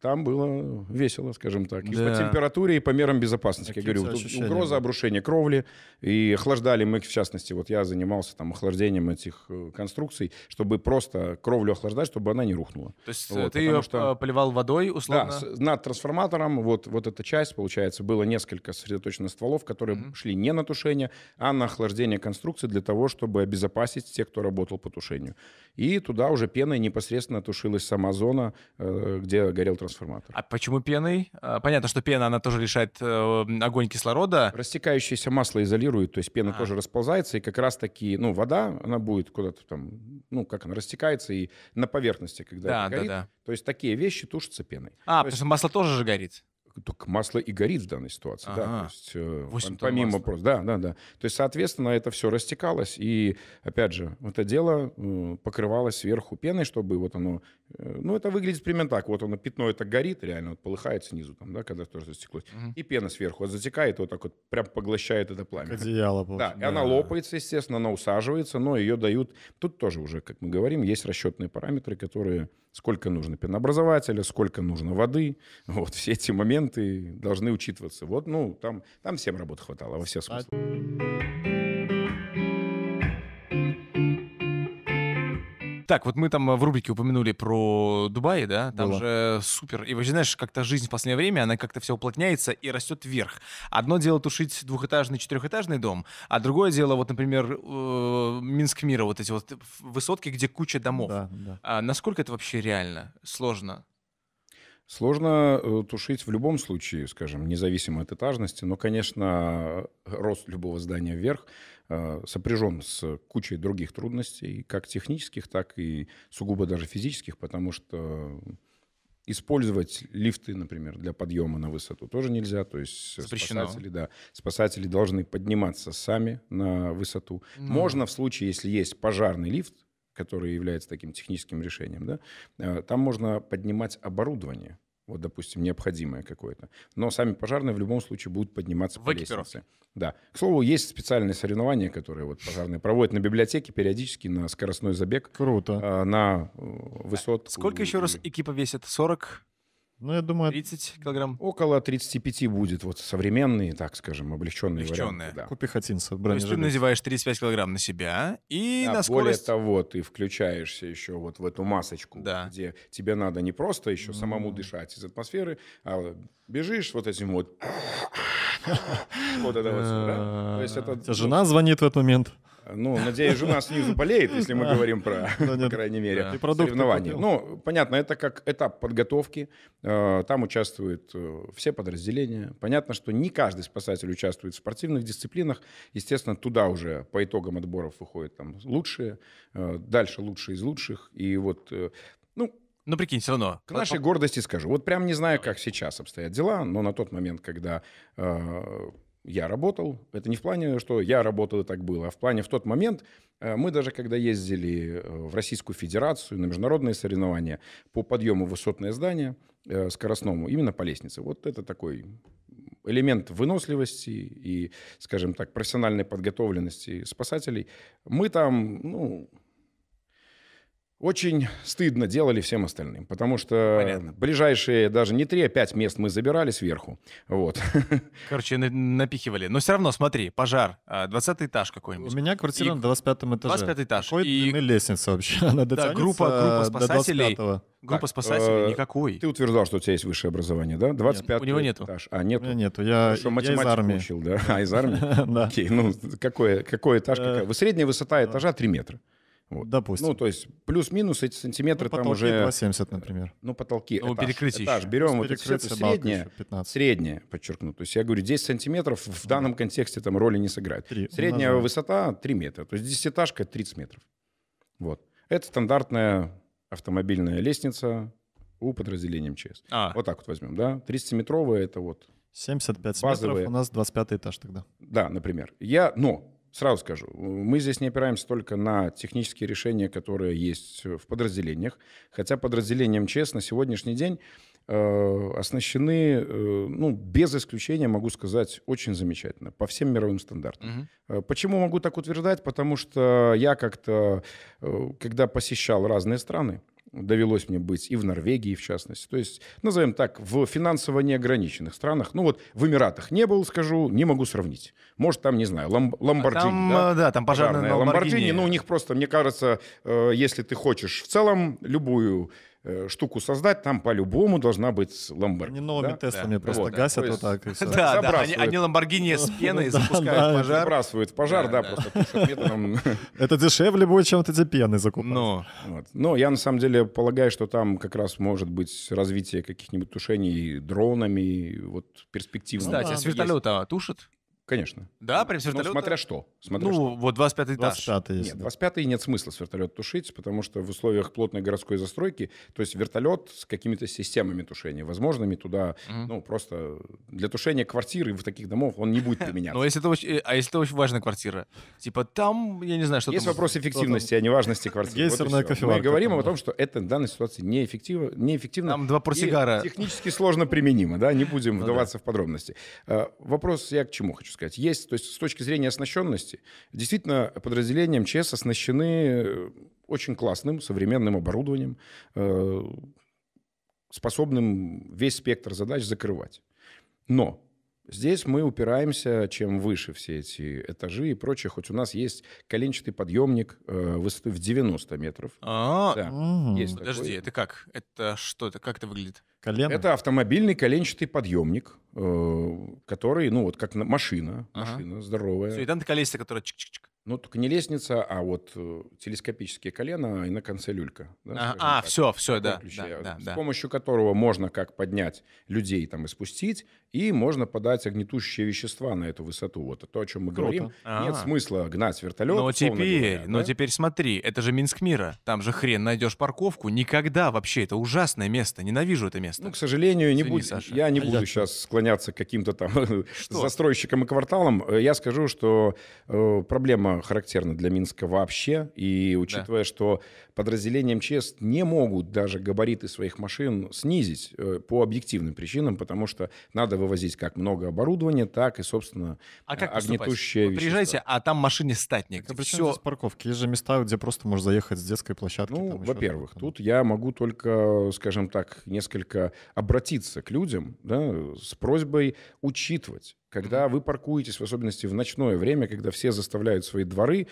там было весело, скажем так. И по температуре, и по мерам безопасности. Какие я говорю, ощущения? угроза обрушения кровли. И охлаждали мы, в частности, вот я занимался там охлаждением этих э, конструкций, чтобы просто кровлю охлаждать, чтобы она не рухнула. То есть э, вот, ты ее что... Э, поливал водой, условно? Да, над трансформатором вот, вот эта часть, получается, было несколько сосредоточенных стволов, которые mm-hmm. шли не на тушение, а на охлаждение конструкции для того, чтобы обезопасить тех, кто работал по тушению. И туда уже пеной непосредственно тушилась сама зона, где горел трансформатор трансформатор. А почему пеной? А, понятно, что пена, она тоже лишает э, огонь кислорода. Растекающееся масло изолирует, то есть пена а. тоже расползается, и как раз-таки, ну, вода, она будет куда-то там, ну, как она растекается, и на поверхности, когда да, горит. Да, да. То есть такие вещи тушатся пеной. А, то потому есть... что масло тоже же горит только масло и горит в данной ситуации. Ага. Да, то есть, э, помимо масла. просто, да, да, да. То есть, соответственно, это все растекалось, и, опять же, это дело э, покрывалось сверху пеной, чтобы вот оно, э, ну, это выглядит примерно так, вот оно, пятно это горит, реально, вот полыхает снизу там, да, когда тоже застеклось, угу. и пена сверху вот затекает, вот так вот прям поглощает это пламя. Как одеяло, Да, да, и она лопается, естественно, она усаживается, но ее дают, тут тоже уже, как мы говорим, есть расчетные параметры, которые сколько нужно пенообразователя, сколько нужно воды. (laughs) Вот все эти моменты должны учитываться. Вот, ну, там, там всем работы хватало во всех смыслах. А Так, вот мы там э, в рубрике упомянули про Дубай, да? Там Было. же супер. И вообще, знаешь, как-то жизнь в последнее время, она как-то все уплотняется и растет вверх. Одно дело тушить двухэтажный, четырехэтажный дом, а другое дело, вот, например, э, Минск мира, вот эти вот высотки, где куча домов. Да, да. А насколько это вообще реально? Сложно? Сложно э, тушить в любом случае, скажем, независимо от этажности, но, конечно, рост любого здания вверх – Э, сопряжен с кучей других трудностей, как технических, так и сугубо даже физических, потому что использовать лифты, например, для подъема на высоту тоже нельзя. То есть Запрещено. спасатели, да, спасатели должны подниматься сами на высоту. Ну. Можно в случае, если есть пожарный лифт, который является таким техническим решением, да, э, там можно поднимать оборудование вот, допустим, необходимое какое-то. Но сами пожарные в любом случае будут подниматься в по лестнице. Да. К слову, есть специальные соревнования, которые вот пожарные проводят на библиотеке периодически на скоростной забег. Круто. А, на э, а высот. Сколько еще раз экипа весит? 40? Ну, я думаю... 30 килограмм? Около 35 будет, вот современные, так скажем, облегченные Облегченные. Варианты, да. Купи хатинца, То есть ты надеваешь 35 килограмм на себя и да, на скорость... более того, ты включаешься еще вот в эту масочку, да. где тебе надо не просто еще mm. самому дышать из атмосферы, а бежишь вот этим вот... (laughs) Вот это вот, да? То есть это... А, жена звонит в этот момент. Ну, надеюсь, жена снизу заболеет, если мы говорим про, по крайней мере, соревнования. Ну, понятно, это как этап подготовки. Э, там участвуют э, все подразделения. Понятно, что не каждый спасатель участвует в спортивных дисциплинах. Естественно, туда уже по итогам отборов выходят там лучшие, э, дальше лучшие из лучших. И вот, ну, ну, прикинь, все равно. К нашей гордости скажу. Вот прям не знаю, как сейчас обстоят дела, но на тот момент, когда я работал. Это не в плане, что я работал и так было, а в плане в тот момент э, мы даже когда ездили э, в Российскую Федерацию на международные соревнования по подъему высотное здание э, скоростному, именно по лестнице. Вот это такой элемент выносливости и, скажем так, профессиональной подготовленности спасателей. Мы там, ну, очень стыдно делали всем остальным, потому что Понятно. ближайшие даже не три, а пять мест мы забирали сверху. Вот. (laughs) Короче, напихивали. Но все равно, смотри, пожар, 20 а, этаж какой-нибудь. У меня квартира и... на 25 этаже. 25 этаж. Какой и... лестница вообще? Она да, группа, группа спасателей. До Группа так, спасателей э, никакой. Ты утверждал, что у тебя есть высшее образование, да? 25 Нет, у него нету. Этаж. А, нету. У меня нету. Я, Хорошо, я из армии. учил, да? (laughs) А, из армии? (laughs) Да. Окей, ну какой, какой этаж? Какая? Э, Средняя высота э. этажа 3 метра. Вот. Допустим. Ну, то есть плюс-минус эти сантиметры ну, там уже... 2,70, например. Ну, потолки, ну, этаж, перекрытие этаж. Еще. Берем вот это все 15. среднее, подчеркну. То есть я говорю, 10 сантиметров в данном контексте там роли не сыграет. 3. Ну, Средняя Умножаем. высота 3 метра. То есть десятиэтажка 30 метров. Вот. Это стандартная автомобильная лестница у подразделения МЧС. А. Вот так вот возьмем, да? 30-метровая это вот... 75 базовые. метров, у нас 25 этаж тогда. Да, например. Я, но Сразу скажу, мы здесь не опираемся только на технические решения, которые есть в подразделениях, хотя подразделением МЧС на сегодняшний день э, оснащены, э, ну, без исключения, могу сказать, очень замечательно, по всем мировым стандартам. Угу. Почему могу так утверждать? Потому что я как-то, когда посещал разные страны, довелось мне быть и в Норвегии, в частности. То есть, назовем так, в финансово неограниченных странах. Ну вот в Эмиратах не был, скажу, не могу сравнить. Может, там, не знаю, Ламб, Ламборджини. А там, да? да, там пожарная Ламборджини. Ламборджини. Ну, у них просто, мне кажется, э, если ты хочешь в целом любую Э, штуку создать, там по-любому должна быть ламборгини. Они новыми да? тестами да. просто вот, гасят да. вот так. И все. (laughs) Да, да, они, они Ламборгини с пеной (laughs) запускают пожар. Забрасывают пожар, да, просто методом. (laughs) Это дешевле будет, чем вот эти пены закупать. Но. Вот. Но я на самом деле полагаю, что там как раз может быть развитие каких-нибудь тушений дронами, вот перспективно. Кстати, а с ну вертолета тушат? Конечно. Да, прям с вертолета? Ну, смотря что. Смотря ну, что. вот 25 этаж. 25 если нет, 25 нет смысла с вертолета тушить, потому что в условиях плотной городской застройки, то есть вертолет с какими-то системами тушения, возможными туда, угу. ну, просто для тушения квартиры в таких домов он не будет (laughs) применяться. Но ну, если это очень, э, а если это очень важная квартира? Типа там, я не знаю, что Есть вопрос эффективности, а не важности квартиры. Есть Гейсерная кофеварка. Мы говорим о том, что это в данной ситуации неэффективно. неэффективно там два портсигара. Технически сложно применимо, да, не будем ну вдаваться в подробности. Э, вопрос я к чему хочу сказать. Есть, то есть с точки зрения оснащенности, действительно, подразделения МЧС оснащены э, очень классным современным оборудованием, э, способным весь спектр задач закрывать. Но Здесь мы упираемся, чем выше все эти этажи и прочее. Хоть у нас есть коленчатый подъемник э, высотой в 90 метров. А, да, есть подожди, такой. это как? Это что это? Как это выглядит? Колено? Это автомобильный коленчатый подъемник, э, который, ну вот как на, машина, ага. машина здоровая. Все, и там колеса, которые чик-чик-чик. Ну, только не лестница, а вот э, телескопические колено и на конце люлька. Да, а, а все, все, да, ключе, да, да. С да. помощью которого можно как поднять людей там и спустить, и можно подать огнетущие вещества на эту высоту. Вот то, о чем мы Круто. говорим. А-а-а. Нет а. смысла гнать вертолет. Но теперь, говоря, но да? теперь смотри, это же Минск мира. Там же хрен найдешь парковку. Никогда вообще. Это ужасное место. Ненавижу это место. Ну, к сожалению, не буду, я не Алло. буду сейчас склоняться к каким-то там э, застройщикам и кварталам. Э, я скажу, что э, проблема характерно для Минска вообще. И учитывая, да. что подразделения МЧС не могут даже габариты своих машин снизить э, по объективным причинам, потому что надо вывозить как много оборудования, так и, собственно, а как э, огнетущее Вы приезжаете, а там машине стать негде. Так, а Все... здесь парковки? Есть же места, где просто можешь заехать с детской площадки. Ну, во-первых, тут я могу только, скажем так, несколько обратиться к людям да, с просьбой учитывать когда вы паркуетесь, в особенности в ночное время, когда все заставляют свои дворы,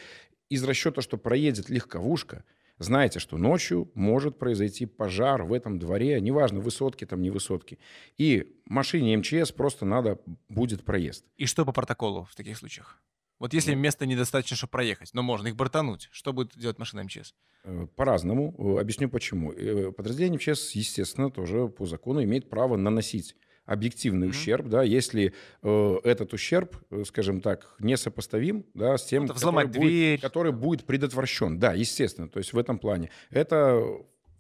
из расчета, что проедет легковушка, знаете, что ночью может произойти пожар в этом дворе, неважно, высотки там, не высотки. И машине МЧС просто надо будет проезд. И что по протоколу в таких случаях? Вот если ну. места недостаточно, чтобы проехать, но можно их бортануть, что будет делать машина МЧС? Э, по-разному. Э, объясню почему. Э, подразделение МЧС, естественно, тоже по закону имеет право наносить объективный mm-hmm. ущерб, да, если э, этот ущерб, э, скажем так, несопоставим, да, с тем, который будет, который будет предотвращен, да, естественно, то есть в этом плане это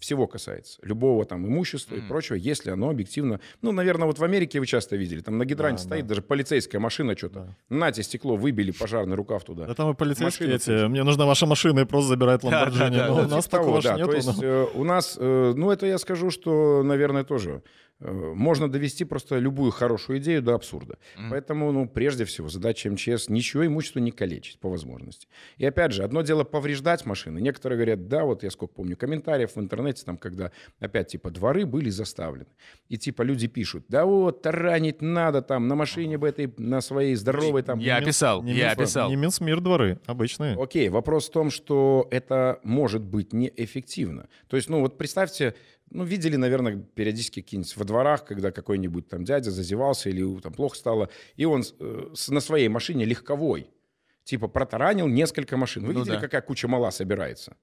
всего касается. Любого там имущества mm-hmm. и прочего, если оно объективно... Ну, наверное, вот в Америке вы часто видели, там на гидранте да, стоит да. даже полицейская машина что-то. Да. Нате стекло, выбили пожарный рукав туда. Да там и полицейские машина, эти, мне нужна ваша машина, и просто забирает Ламборджини. Да, да, ну, да, у нас типа такого да. нету. То есть ну. э, у нас, э, ну, это я скажу, что, наверное, тоже Э, можно довести просто любую хорошую идею до абсурда. Mm-hmm. Поэтому, ну, прежде всего, задача МЧС ничего имущество не калечить по возможности. И опять же, одно дело повреждать машины. Некоторые говорят, да, вот я сколько помню комментариев в интернете, там, когда опять, типа, дворы были заставлены. И, типа, люди пишут, да вот, таранить надо там, на машине бы этой, на своей здоровой там... Я описал, Немец, я описал. не мир дворы, обычные. Окей, вопрос в том, что это может быть неэффективно. То есть, ну, вот представьте, ну, видели, наверное, периодически какие-нибудь во дворах, когда какой-нибудь там дядя зазевался или там плохо стало, и он э, с, на своей машине легковой, типа, протаранил несколько машин. Вы ну, видели, да. какая куча мала собирается?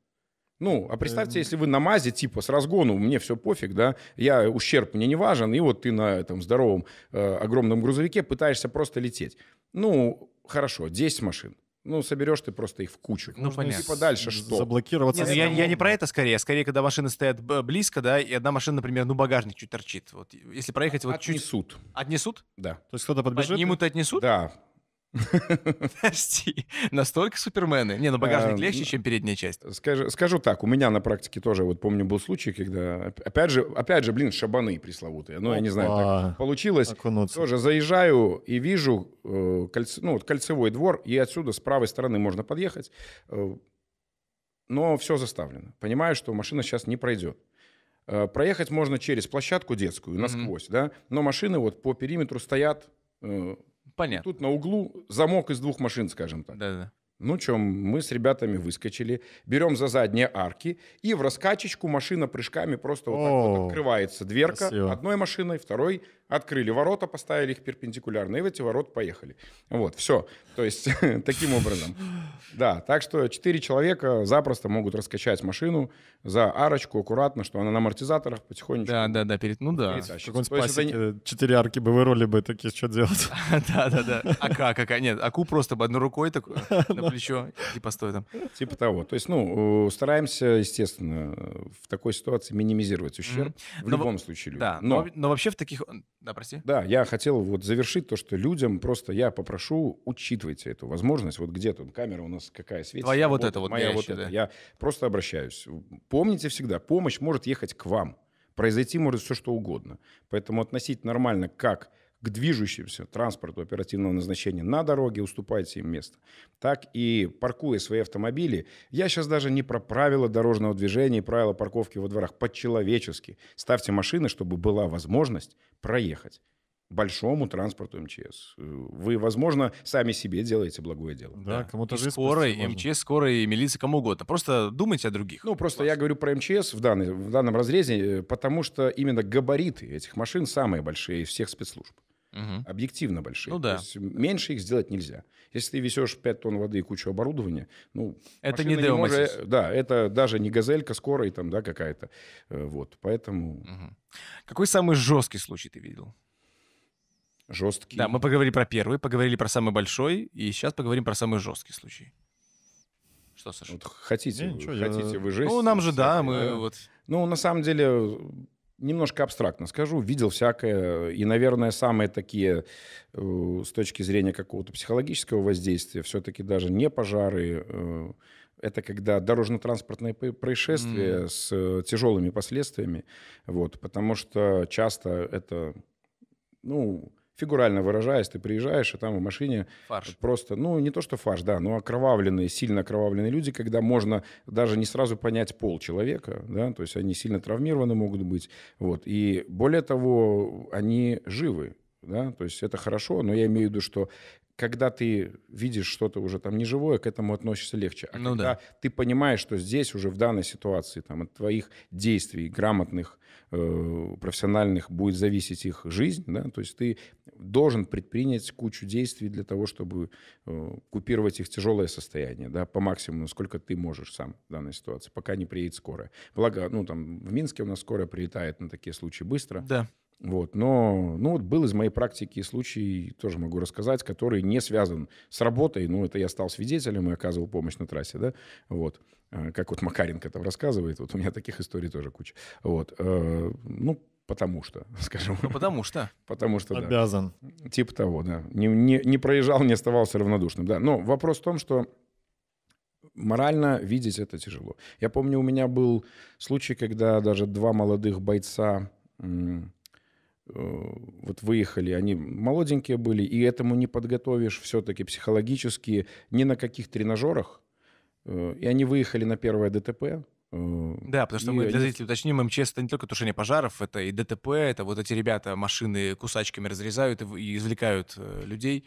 Ну, а представьте, эм. если вы на мазе, типа, с разгону, мне все пофиг, да, я, ущерб мне не важен, и вот ты на этом здоровом э, огромном грузовике пытаешься просто лететь. Ну, хорошо, 10 машин. Ну, соберешь ты просто их в кучу. Ну, Можно ну, понятно. Типа дальше что? Заблокироваться. Нет, я, я не про это скорее. Скорее, когда машины стоят э, близко, да, и одна машина, например, ну, багажник чуть торчит. Вот, если проехать вот отнесут. чуть... Отнесут. Отнесут? Да. То есть кто-то подбежит? Отнимут и отнесут? Да. (laughs) Подожди, настолько Супермены? Не, ну багажник а, легче, чем передняя часть. Скажу, скажу так, у меня на практике тоже, вот помню, был случай, когда, опять же, опять же, блин, шабаны пресловутые, ну, я не знаю, так получилось. Тоже заезжаю и вижу э, кольц, ну, вот кольцевой двор, и отсюда с правой стороны можно подъехать, э, но все заставлено. Понимаю, что машина сейчас не пройдет. Э, проехать можно через площадку детскую насквозь, да, но машины вот по периметру стоят Понятно. Тут на углу замок из двух машин, скажем так. Да-да. Ну, чем мы с ребятами выскочили, берем за задние арки, и в раскачечку машина прыжками просто вот так О, вот открывается дверка красиво. одной машиной, второй открыли ворота, поставили их перпендикулярно, и в эти ворота поехали. Вот, все. То есть (laughs) таким образом. Да, так что четыре человека запросто могут раскачать машину за арочку аккуратно, что она на амортизаторах потихонечку. Да, да, да, перед, ну да. Как а э, четыре арки бы вырулили бы, такие, что делать? (laughs) Да, да, да. А как, а нет, аку просто бы одной рукой такой э, (laughs) на плечо, типа стой там. Типа того. То есть, ну, стараемся, естественно, в такой ситуации минимизировать ущерб в любом случае. Да, но вообще в таких... Да, прости. Да, я хотел вот завершить то, что людям просто я попрошу, учитывайте эту возможность. Вот где тут камера у нас какая светит. Твоя вот эта вот. Моя вот эта. Я просто обращаюсь Помните всегда, помощь может ехать к вам. Произойти может все, что угодно. Поэтому относить нормально как к движущимся транспорту оперативного назначения на дороге, уступайте им место. Так и паркуя свои автомобили, я сейчас даже не про правила дорожного движения и правила парковки во дворах, по-человечески. Ставьте машины, чтобы была возможность проехать большому транспорту МЧС. Вы, возможно, сами себе делаете благое дело. Да, да. кому-то же скорой, возможно. МЧС, скорой, милиции, кому угодно. Просто думайте о других. Ну, просто Класс. я говорю про МЧС в, данный, в данном разрезе, э, потому что именно габариты этих машин самые большие из всех спецслужб. Угу. Объективно большие. Ну да. То есть меньше их сделать нельзя. Если ты везешь 5 тонн воды и кучу оборудования, ну... Это не, не может, Да, это даже не газелька скорой там, да, какая-то. Э, вот, поэтому... Угу. Какой самый жесткий случай ты видел? жесткий. Да, мы поговорили про первый, поговорили про самый большой, и сейчас поговорим про самый жесткий случай. Что, Саша? Вот хотите, не, ничего, хотите я... вы жесть. Ну, нам же, да, мы да. вот... Ну, на самом деле, немножко абстрактно скажу, видел всякое, и, наверное, самые такие, э, с точки зрения какого-то психологического воздействия, все-таки даже не пожары, э, это когда дорожно транспортное происшествие mm. с э, тяжелыми последствиями, вот, потому что часто это, ну, фигурально выражаясь, ты приезжаешь, и там в машине фарш. просто, ну, не то что фарш, да, но окровавленные, сильно окровавленные люди, когда можно даже не сразу понять пол человека, да, то есть они сильно травмированы могут быть, вот, и более того, они живы, да, то есть это хорошо, но я имею в виду, что когда ты видишь что-то уже там неживое, к этому относишься легче. А ну когда да. ты понимаешь, что здесь уже в данной ситуации там, от твоих действий грамотных, э, профессиональных будет зависеть их жизнь, да, то есть ты должен предпринять кучу действий для того, чтобы э, купировать их тяжелое состояние, да, по максимуму, сколько ты можешь сам в данной ситуации, пока не приедет скорая. Благо, ну там в Минске у нас скорая прилетает на такие случаи быстро. Да. Вот, но ну вот был из моей практики случай, тоже могу рассказать, который не связан с работой, ну это я стал свидетелем и оказывал помощь на трассе, да, вот, э, как вот Макаренко там рассказывает, вот у меня таких историй тоже куча, вот, э, ну потому что, (laughs) скажем. Ну, потому что. потому что, да. Обязан. Типа того, да. Не, не, не проезжал, не оставался равнодушным, да. Но вопрос в том, что морально видеть это тяжело. Я помню, у меня был случай, когда даже два молодых бойца Э, вот выехали, они молоденькие были, и этому не подготовишь все-таки психологически ни на каких тренажерах. Э, и они выехали на первое ДТП, э, да, потому что мы для зрителей уточним, МЧС это не только тушение пожаров, это и ДТП, это вот эти ребята машины кусачками разрезают и извлекают людей.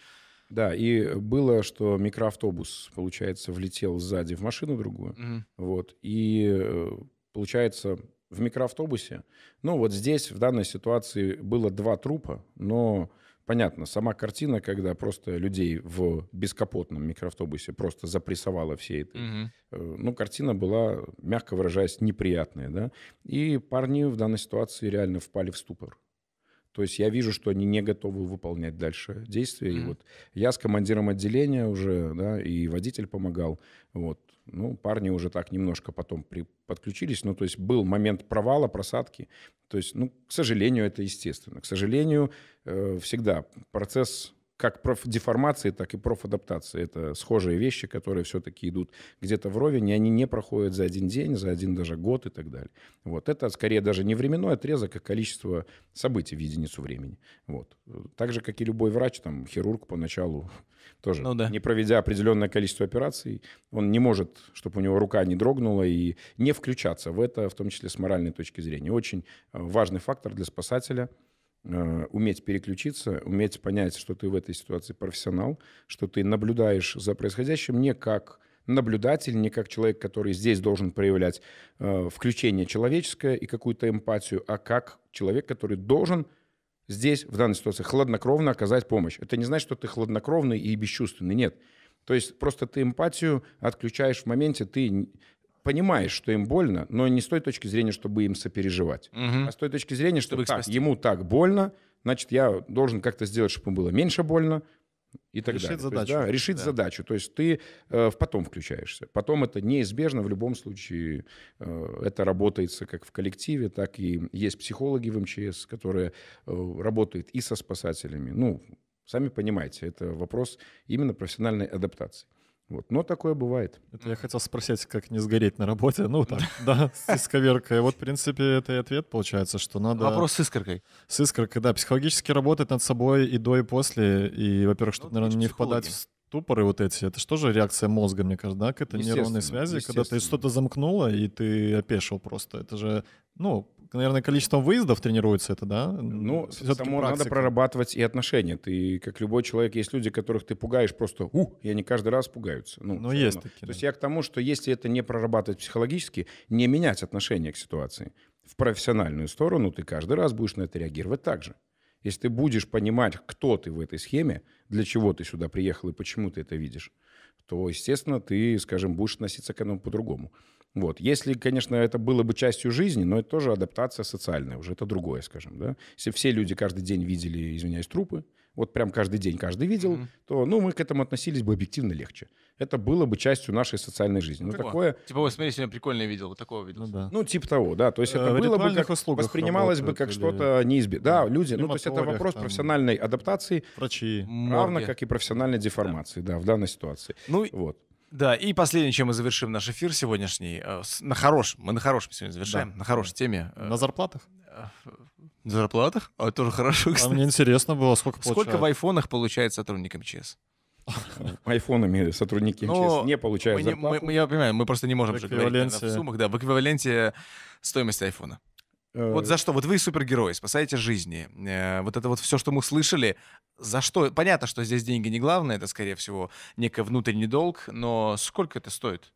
Да, и было, что микроавтобус, получается, влетел сзади в машину другую, mm вот, и получается в микроавтобусе. Ну, вот здесь в данной ситуации было два трупа, но понятно, сама картина, когда просто людей в бескапотном микроавтобусе просто запрессовала все это. Угу. Э, ну, картина была, мягко выражаясь, неприятная, да. И парни в данной ситуации реально впали в ступор. То есть я вижу, что они не готовы выполнять дальше действия. Mm-hmm. И вот я с командиром отделения уже, да, и водитель помогал. Вот ну, парни уже так немножко потом при, подключились. Ну, то есть был момент провала, просадки. То есть, ну, к сожалению, это естественно. К сожалению, э, всегда процесс как профдеформации, так и профадаптации. Это схожие вещи, которые все-таки идут где-то вровень, и они не проходят за один день, за один даже год и так далее. Вот. Это скорее даже не временной отрезок, а количество событий в единицу времени. Вот. Так же, как и любой врач, там, хирург поначалу (laughs) тоже, ну, да. не проведя определенное количество операций, он не может, чтобы у него рука не дрогнула, и не включаться в это, в том числе с моральной точки зрения. Очень э, важный фактор для спасателя – Э, уметь переключиться, уметь понять, что ты в этой ситуации профессионал, что ты наблюдаешь за происходящим не как наблюдатель, не как человек, который здесь должен проявлять э, включение человеческое и какую-то эмпатию, а как человек, который должен здесь, в данной ситуации, хладнокровно оказать помощь. Это не значит, что ты хладнокровный и бесчувственный, нет. То есть просто ты эмпатию отключаешь в моменте, ты понимаешь, что им больно, но не с той точки зрения, чтобы им сопереживать, угу. а с той точки зрения, что чтобы так, ему так больно, значит, я должен как-то сделать, чтобы ему было меньше больно, и так решить далее. Задачу. есть, да, решить да. задачу. То есть ты э, потом включаешься. Потом это неизбежно в любом случае. Э, это работается как в коллективе, так и есть психологи в МЧС, которые э, работают и со спасателями. Ну, сами понимаете, это вопрос именно профессиональной адаптации. Вот. Но такое бывает. Это я хотел спросить, как не сгореть на работе. Ну, так, (laughs) да, с исковеркой. Вот, в принципе, это и ответ получается, что надо... Вопрос с искоркой. С искоркой, да. Психологически работать над собой и до, и после. И, во-первых, чтобы, ну, наверное, не впадать в Тупоры вот эти, это же тоже реакция мозга, мне кажется, да? Это нейронные связи, когда ты что-то замкнуло, и ты опешил просто. Это же, ну, наверное, количеством выездов тренируется это, да? Ну, потому надо прорабатывать и отношения. Ты, как любой человек, есть люди, которых ты пугаешь просто, у, и они каждый раз пугаются. Ну, Но ну, есть равно. такие. То да. есть я к тому, что если это не прорабатывать психологически, не менять отношение к ситуации в профессиональную сторону, ты каждый раз будешь на это реагировать так же. Если ты будешь понимать, кто ты в этой схеме, для чего ты сюда приехал и почему ты это видишь, то, естественно, ты, скажем, будешь относиться к этому по-другому. Вот. Если, конечно, это было бы частью жизни, но это тоже адаптация социальная, уже это другое, скажем. Да? Если все люди каждый день видели, извиняюсь, трупы, вот прям каждый день каждый видел, mm-hmm. то ну, мы к этому относились бы объективно легче это было бы частью нашей социальной жизни. Ну, такое... Типа, вот смотрите, сегодня прикольное видел, вот такого видел. Ну, да. ну типа того, да. То есть э, это а, было бы как, воспринималось бы как или... что-то неизбежное. Да, люди, ну, то есть это вопрос там, профессиональной адаптации. Врачи. Равно как и профессиональной деформации, да, да в данной ситуации. Ну, вот. Да, и последнее, чем мы завершим наш эфир сегодняшний, э, на хорошем, мы на хорошем сегодня завершаем, да. на хорошей теме. Э, на зарплатах? На зарплатах? А, тоже хорошо, кстати. А мне интересно было, сколько получают. Сколько в айфонах получает сотрудник МЧС? (laughs) айфонами сотрудники Но не получают мы, зарплату. Мы, мы, я понимаю, мы просто не можем же говорить в суммах, да, в эквиваленте стоимости айфона. Э. Вот за что? Вот вы супергерои, спасаете жизни. Э, вот это вот все, что мы слышали, за что? Понятно, что здесь деньги не главное, это, скорее всего, некий внутренний долг, но сколько это стоит?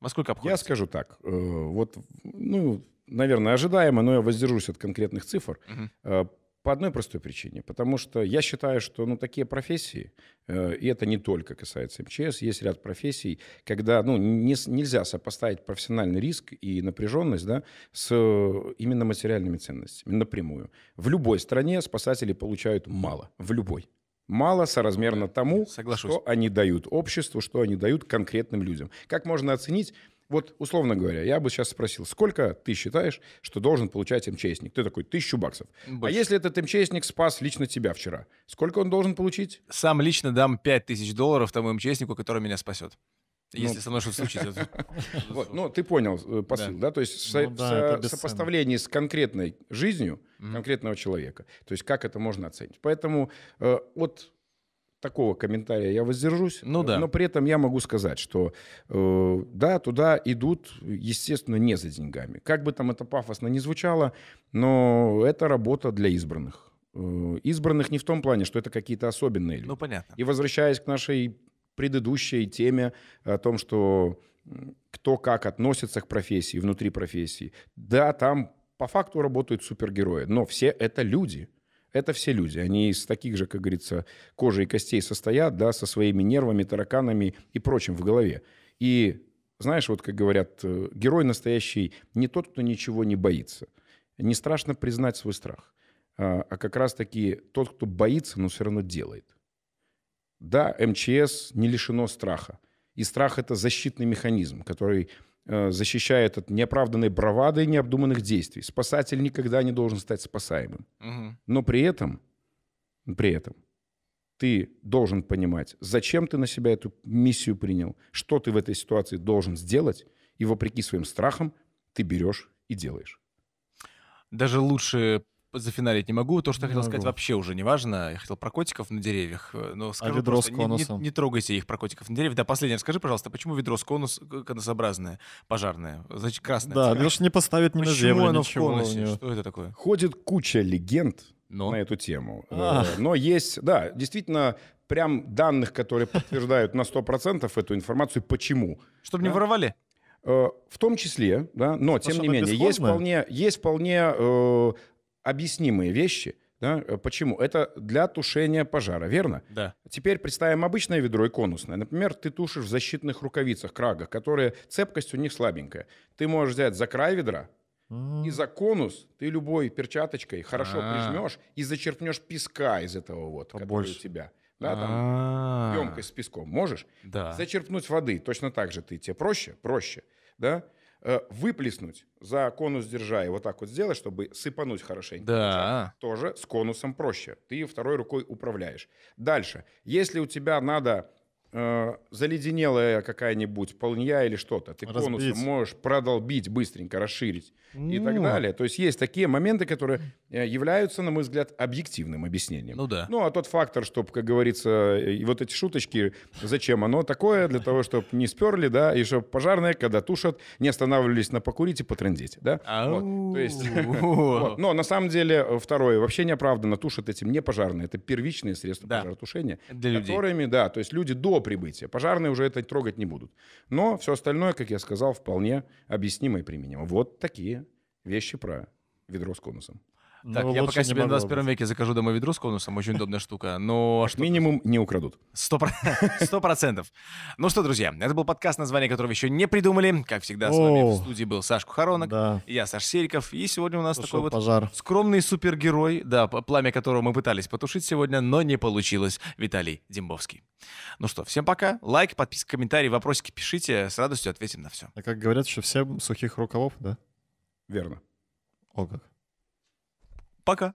Во сколько обходится? Я скажу так. Э, вот, ну, наверное, ожидаемо, но я воздержусь от конкретных цифр. Угу. По одной простой причине. Потому что я считаю, что ну, такие профессии, э, и это не только касается МЧС, есть ряд профессий, когда ну, не, нельзя сопоставить профессиональный риск и напряженность да, с э, именно материальными ценностями напрямую. В любой стране спасатели получают мало. В любой мало соразмерно тому, Соглашусь. что они дают обществу, что они дают конкретным людям. Как можно оценить вот, условно говоря, я бы сейчас спросил, сколько ты считаешь, что должен получать МЧСник? Ты такой, тысячу баксов. А Больше. А если этот МЧСник спас лично тебя вчера, сколько он должен получить? Сам лично дам пять тысяч долларов тому МЧСнику, который меня спасет. Ну. Если ну, со мной что-то случится. (laughs) вот, ну, ты понял э, посыл, да? да? То есть ну, в да, со сопоставлении с конкретной жизнью mm-hmm. конкретного человека. То есть как это можно оценить. Поэтому э, от такого комментария я воздержусь. Ну да. Но при этом я могу сказать, что э, да, туда идут, естественно, не за деньгами. Как бы там это пафосно не звучало, но это работа для избранных. Э, избранных не в том плане, что это какие-то особенные люди. Ну понятно. И возвращаясь к нашей предыдущей теме о том, что кто как относится к профессии, внутри профессии. Да, там по факту работают супергерои, но все это люди – это все люди. Они из таких же, как говорится, кожи и костей состоят, да, со своими нервами, тараканами и прочим в голове. И знаешь, вот как говорят, э, герой настоящий не тот, кто ничего не боится. Не страшно признать свой страх, а, а как раз-таки тот, кто боится, но все равно делает. Да, МЧС не лишено страха. И страх – это защитный механизм, который Э, защищает от неоправданной бравады и необдуманных действий. Спасатель никогда не должен стать спасаемым. Угу. Но при этом, при этом ты должен понимать, зачем ты на себя эту миссию принял, что ты в этой ситуации должен сделать, и вопреки своим страхам ты берешь и делаешь. Даже лучше зафиналить не могу. То, что я хотел могу. сказать, вообще уже не важно. Я хотел про котиков на деревьях, э, но а скажу а ведро просто, с конусом. Не, не, не трогайте их про котиков на деревьях. Да, последнее, скажи пожалуйста, почему ведро с конус, конусообразное, пожарное, значит, красное? Да, Леша не поставит ни почему на землю, оно ничего. В конусе? Что это такое? Ходит куча легенд, но? Ну? на эту тему. Э, а. Но есть, да, действительно, прям данных, которые подтверждают на 100% эту информацию, почему. Чтобы да? не воровали? Э, в том числе, да, но, тем не менее, есть вполне, есть вполне э, объяснимые вещи. Да? Э, почему? Это для тушения пожара, верно? Да. Теперь представим обычное ведро и конусное. Например, ты тушишь в защитных рукавицах, крагах, которые цепкость у них слабенькая. Ты можешь взять за край ведра, и за конус ты любой перчаточкой хорошо А-а-а. прижмешь и зачерпнешь песка из этого вот, Побольше. который у тебя. Да, там емкость а. с песком можешь. Да. Зачерпнуть воды точно так же ты. Тебе проще? Проще. Да? Э, выплеснуть за конус держа и вот так вот сделать, чтобы сыпануть хорошенько. Да. Тоже с конусом проще. Ты второй рукой управляешь. Дальше. Если у тебя надо э, заледенелая какая-нибудь полынья или что-то, ты Разбить. можешь продолбить быстренько, расширить ну. и так ну. далее. То есть есть такие моменты, которые э, являются, на мой взгляд, объективным объяснением. Ну да. Ну а тот фактор, чтобы, как говорится, и вот эти шуточки, зачем оно такое, для того, чтобы не сперли, да, и чтобы пожарные, когда тушат, не останавливались на покурить и потрындеть, да. Вот. То есть, (laughs) (laughs) Но на самом деле э, второе, вообще неоправданно тушат этим не пожарные, это первичные средства пожаротушения. Для людей. Которыми, да, то есть люди до прибытия. Пожарные уже это трогать не будут. Но все остальное, как я сказал, вполне объяснимо и применимо. Вот такие вещи про ведро с конусом. Ну, так, я пока себе в 21 веке закажу домой ведро с конусом, очень удобная штука, но... Минимум не украдут. (laughs) Сто процентов. Ну что, друзья, это был подкаст, название которого еще не придумали. Как всегда, с вами в студии был Сашка Харонок, я Саш Сериков, и сегодня у нас такой вот скромный супергерой, да, пламя которого мы пытались потушить сегодня, но не получилось, Виталий Дембовский. Ну что, всем пока. Лайк, подписка, комментарий, вопросики пишите. С радостью ответим на все. А как говорят, что все сухих рукавов, да? Верно. О как. Пока.